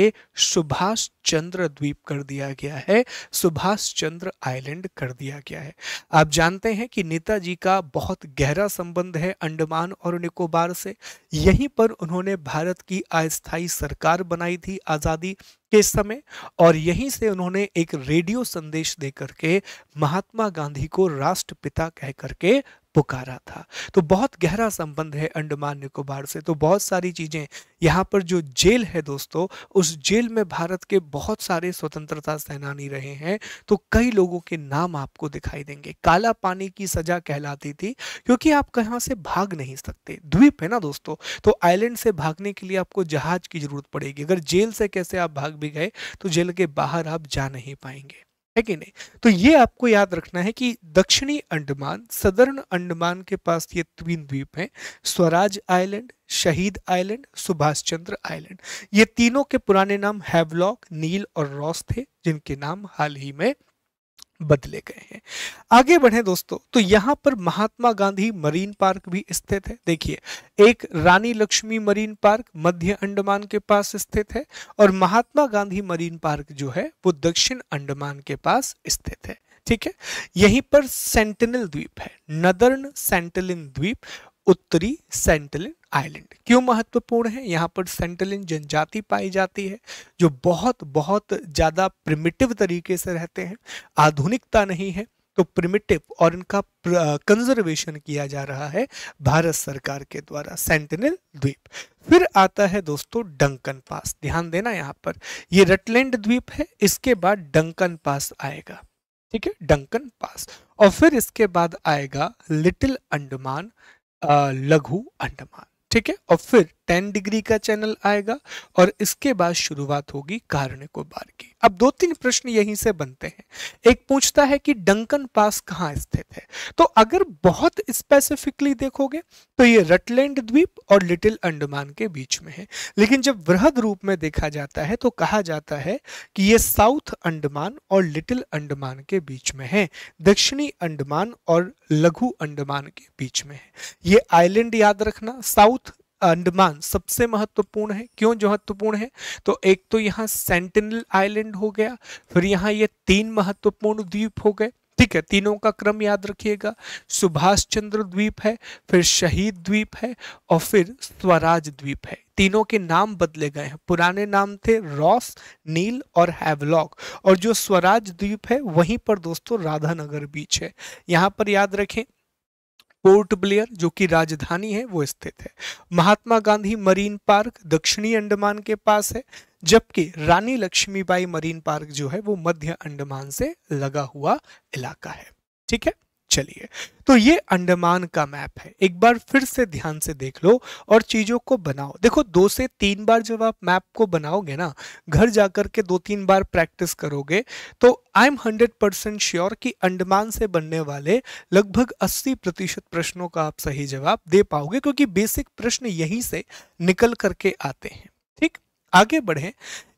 सुभाष चंद्र द्वीप कर दिया गया है सुभाष चंद्र आइलैंड कर दिया गया है आप जानते हैं कि नेताजी का बहुत गहरा संबंध है अंडमान और निकोबार से यहीं पर उन्होंने भारत की अस्थायी सरकार बनाई थी आज़ादी के समय और यहीं से उन्होंने एक रेडियो संदेश देकर के महात्मा गांधी को राष्ट्रपिता कह करके पुकारा था तो बहुत गहरा संबंध है अंडमान निकोबार से तो बहुत सारी चीज़ें यहाँ पर जो जेल है दोस्तों उस जेल में भारत के बहुत सारे स्वतंत्रता सेनानी रहे हैं तो कई लोगों के नाम आपको दिखाई देंगे काला पानी की सजा कहलाती थी क्योंकि आप कहाँ से भाग नहीं सकते द्वीप है ना दोस्तों तो आइलैंड से भागने के लिए आपको जहाज की जरूरत पड़ेगी अगर जेल से कैसे आप भाग भी गए तो जेल के बाहर आप जा नहीं पाएंगे है कि नहीं तो ये आपको याद रखना है कि दक्षिणी अंडमान सदर्न अंडमान के पास ये तीन द्वीप हैं Swaraj island Shaheed island Subhash Chandra island ये तीनों के पुराने नाम हैवलॉक नील और रॉस थे जिनके नाम हाल ही में बदले गए हैं आगे बढ़े दोस्तों तो यहाँ पर महात्मा गांधी मरीन पार्क भी स्थित है देखिए एक रानी लक्ष्मी मरीन पार्क मध्य अंडमान के पास स्थित है और महात्मा गांधी मरीन पार्क जो है वो दक्षिण अंडमान के पास स्थित है ठीक है यहीं पर सेंटिनल द्वीप है नदर्न सेंटिलिन द्वीप उत्तरी सेंटलिन आइलैंड क्यों महत्वपूर्ण है यहाँ पर सेंटलिन जनजाति पाई जाती है जो बहुत बहुत ज़्यादा प्रिमिटिव तरीके से रहते हैं आधुनिकता नहीं है तो प्रिमिटिव और इनका कंजर्वेशन किया जा रहा है भारत सरकार के द्वारा सेंटिनल द्वीप फिर आता है दोस्तों डंकन पास ध्यान देना यहाँ पर ये रटलैंड द्वीप है इसके बाद डंकन पास आएगा ठीक है डंकन पास और फिर इसके बाद आएगा लिटिल अंडमान लघु अंडमान ठीक है और फिर टेन डिग्री का चैनल आएगा और इसके बाद शुरुआत होगी कारण को बार की अब दो तीन प्रश्न यहीं से बनते हैं एक पूछता है कि डंकन पास कहाँ स्थित है तो अगर बहुत स्पेसिफिकली देखोगे तो ये रटलैंड द्वीप और लिटिल अंडमान के बीच में है लेकिन जब वृहद रूप में देखा जाता है तो कहा जाता है कि ये साउथ अंडमान और लिटिल अंडमान के बीच में है दक्षिणी अंडमान और लघु अंडमान के बीच में है ये आइलैंड याद रखना साउथ अंडमान सबसे महत्वपूर्ण है क्यों जो महत्वपूर्ण है तो एक तो यहाँ सेंटिनल आइलैंड हो गया फिर यहाँ ये तीन महत्वपूर्ण द्वीप हो गए ठीक है तीनों का क्रम याद रखिएगा सुभाष चंद्र द्वीप है फिर शहीद द्वीप है और फिर स्वराज द्वीप है तीनों के नाम बदले गए हैं पुराने नाम थे रॉस नील और हैवलॉक और जो स्वराज द्वीप है वहीं पर दोस्तों राधानगर बीच है यहाँ पर याद रखें पोर्ट ब्लेयर जो कि राजधानी है वो स्थित है महात्मा गांधी मरीन पार्क दक्षिणी अंडमान के पास है जबकि रानी लक्ष्मीबाई मरीन पार्क जो है वो मध्य अंडमान से लगा हुआ इलाका है ठीक है चलिए तो ये अंडमान का मैप है एक बार फिर से ध्यान से देख लो और चीज़ों को बनाओ देखो दो से तीन बार जब आप मैप को बनाओगे ना घर जाकर के दो तीन बार प्रैक्टिस करोगे तो I am hundred percent sure कि अंडमान से बनने वाले लगभग अस्सी प्रतिशत प्रश्नों का आप सही जवाब दे पाओगे क्योंकि बेसिक प्रश्न यहीं से निकल करके आते हैं ठीक आगे बढ़ें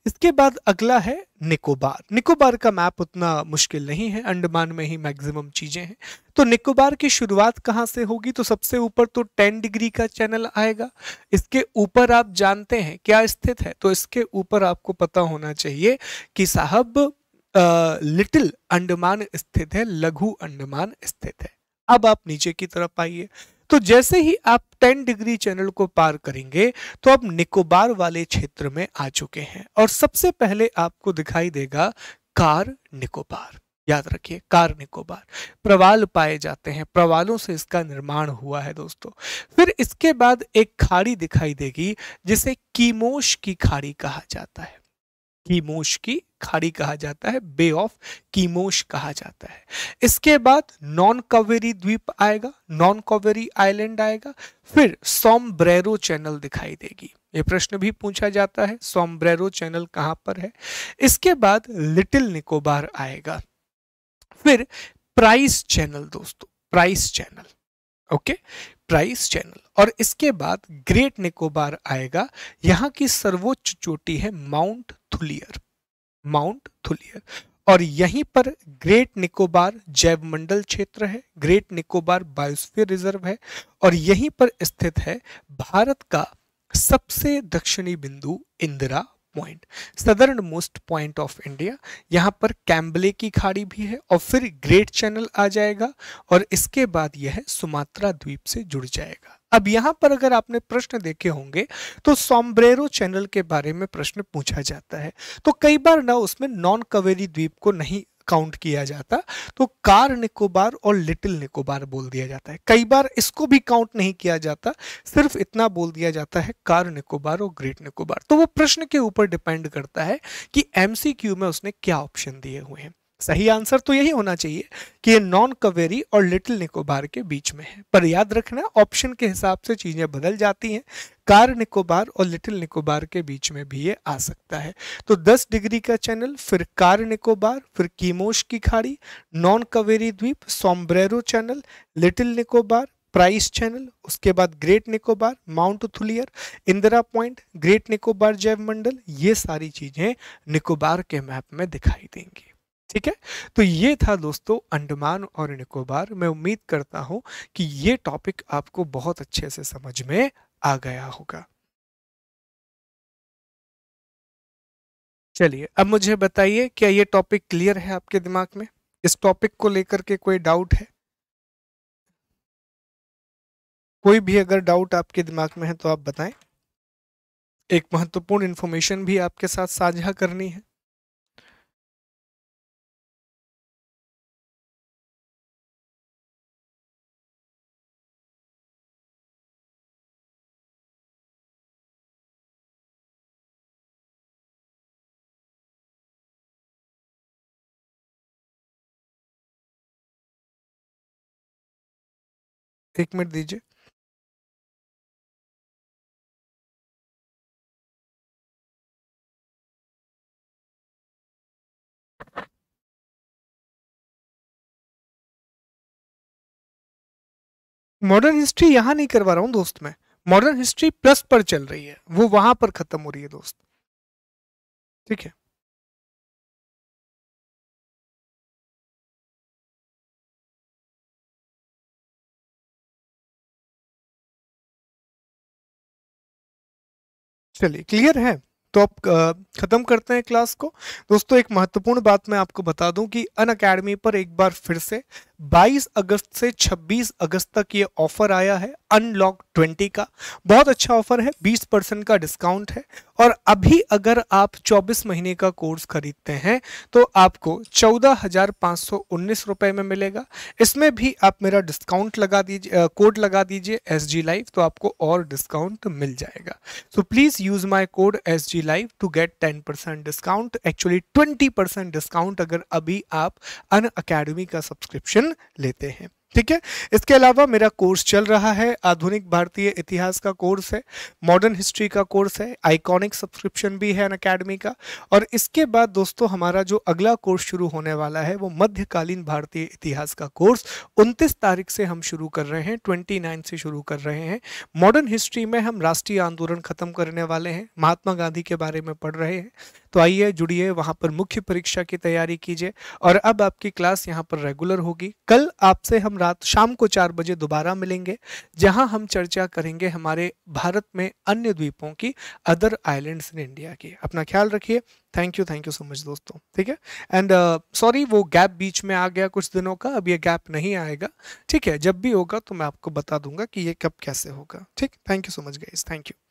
इसके बाद अगला है निकोबार निकोबार का मैप उतना मुश्किल नहीं है अंडमान में ही मैक्सिमम चीज़ें हैं तो निकोबार की शुरुआत कहाँ से होगी तो सबसे ऊपर तो टेन डिग्री का चैनल आएगा इसके ऊपर आप जानते हैं क्या स्थित है तो इसके ऊपर आपको पता होना चाहिए कि साहब लिटिल अंडमान स्थित है लघु अंडमान स्थित है अब आप नीचे की तरफ आइए तो जैसे ही आप 10 डिग्री चैनल को पार करेंगे तो आप निकोबार वाले क्षेत्र में आ चुके हैं और सबसे पहले आपको दिखाई देगा कार निकोबार याद रखिए कार निकोबार प्रवाल पाए जाते हैं प्रवालों से इसका निर्माण हुआ है दोस्तों फिर इसके बाद एक खाड़ी दिखाई देगी जिसे कीमोश की खाड़ी कहा जाता है कीमोश की खाड़ी कहा जाता है बे ऑफ कीमोश कहा जाता है इसके बाद नॉन कवेरी द्वीप आएगा नॉन कवेरी आइलैंड आएगा फिर सोमब्रेरो चैनल दिखाई देगी ये प्रश्न भी पूछा जाता है सोमब्रेरो चैनल कहां पर है इसके बाद लिटिल निकोबार आएगा फिर प्राइस चैनल दोस्तों price channel okay price channel और इसके बाद ग्रेट निकोबार आएगा यहाँ की सर्वोच्च चोटी है माउंट थुलियर माउंट थुलियर और यहीं पर ग्रेट निकोबार जैव मंडल क्षेत्र है ग्रेट निकोबार बायोस्फीयर रिजर्व है और यहीं पर स्थित है भारत का सबसे दक्षिणी बिंदु Indira point southern most point of India यहाँ पर कैम्बले की खाड़ी भी है और फिर ग्रेट चैनल आ जाएगा और इसके बाद यह सुमात्रा द्वीप से जुड़ जाएगा अब यहाँ पर अगर आपने प्रश्न देखे होंगे तो सोमब्रेरो चैनल के बारे में प्रश्न पूछा जाता है तो कई बार ना उसमें नॉन कवेरी द्वीप को नहीं काउंट किया जाता तो कार निकोबार और लिटिल निकोबार बोल दिया जाता है कई बार इसको भी काउंट नहीं किया जाता सिर्फ इतना बोल दिया जाता है कार निकोबार और ग्रेट निकोबार तो वो प्रश्न के ऊपर डिपेंड करता है कि एमसीक्यू में उसने क्या ऑप्शन दिए हुए हैं सही आंसर तो यही होना चाहिए कि ये नॉन कवेरी और लिटिल निकोबार के बीच में है पर याद रखना ऑप्शन के हिसाब से चीज़ें बदल जाती हैं कार निकोबार और लिटिल निकोबार के बीच में भी ये आ सकता है तो 10 डिग्री का चैनल फिर कार निकोबार फिर कीमोश की खाड़ी नॉन कवेरी द्वीप Sombrero channel little Nicobar price channel उसके बाद great Nicobar mount Thuillier Indira point great Nicobar जैव मंडल ये सारी चीज़ें निकोबार के मैप में दिखाई देंगी ठीक है तो ये था दोस्तों अंडमान और निकोबार मैं उम्मीद करता हूं कि ये टॉपिक आपको बहुत अच्छे से समझ में आ गया होगा चलिए अब मुझे बताइए क्या ये टॉपिक क्लियर है आपके दिमाग में इस टॉपिक को लेकर के कोई डाउट है कोई भी अगर डाउट आपके दिमाग में है तो आप बताएं एक महत्वपूर्ण इंफॉर्मेशन भी आपके साथ साझा करनी है एक मिनट दीजिए मॉडर्न हिस्ट्री यहां नहीं करवा रहा हूं दोस्त मैं मॉडर्न हिस्ट्री प्लस पर चल रही है वो वहां पर खत्म हो रही है दोस्त ठीक है चलिए क्लियर है तो आप ख़त्म करते हैं क्लास को दोस्तों एक महत्वपूर्ण बात मैं आपको बता दूं कि अन अकेडमी पर एक बार फिर से 22 अगस्त से 26 अगस्त तक ये ऑफर आया है अनलॉक 20 का बहुत अच्छा ऑफर है 20 परसेंट का डिस्काउंट है और अभी अगर आप 24 महीने का कोर्स खरीदते हैं तो आपको चौदह हजार पाँच सौ उन्नीस में मिलेगा इसमें भी आप मेरा डिस्काउंट लगा दीजिए कोड लगा दीजिए एस जी लाइव तो आपको और डिस्काउंट मिल जाएगा सो तो please use my code S G live to get ten percent discount actually twenty percent discount अगर अभी आप अन अकेडमी का सब्सक्रिप्शन लेते हैं ठीक है इसके अलावा मेरा कोर्स चल रहा है आधुनिक भारतीय इतिहास का कोर्स है मॉडर्न हिस्ट्री का कोर्स है आइकॉनिक सब्सक्रिप्शन भी है अन अकेडमी का और इसके बाद दोस्तों हमारा जो अगला कोर्स शुरू होने वाला है वो मध्यकालीन भारतीय इतिहास का कोर्स 29 तारीख से हम शुरू कर रहे हैं 29 से शुरू कर रहे हैं मॉडर्न हिस्ट्री में हम राष्ट्रीय आंदोलन खत्म करने वाले हैं महात्मा गांधी के बारे में पढ़ रहे हैं तो आइए जुड़िए वहाँ पर मुख्य परीक्षा की तैयारी कीजिए और अब आपकी क्लास यहाँ पर रेगुलर होगी कल आपसे हम रात शाम को चार बजे दोबारा मिलेंगे जहाँ हम चर्चा करेंगे हमारे भारत में अन्य द्वीपों की अदर आइलैंड्स इन इंडिया की अपना ख्याल रखिए thank you thank you so much दोस्तों ठीक है एंड सॉरी uh, वो गैप बीच में आ गया कुछ दिनों का अब ये गैप नहीं आएगा ठीक है जब भी होगा तो मैं आपको बता दूंगा कि ये कब कैसे होगा ठीक thank you so much guys thank you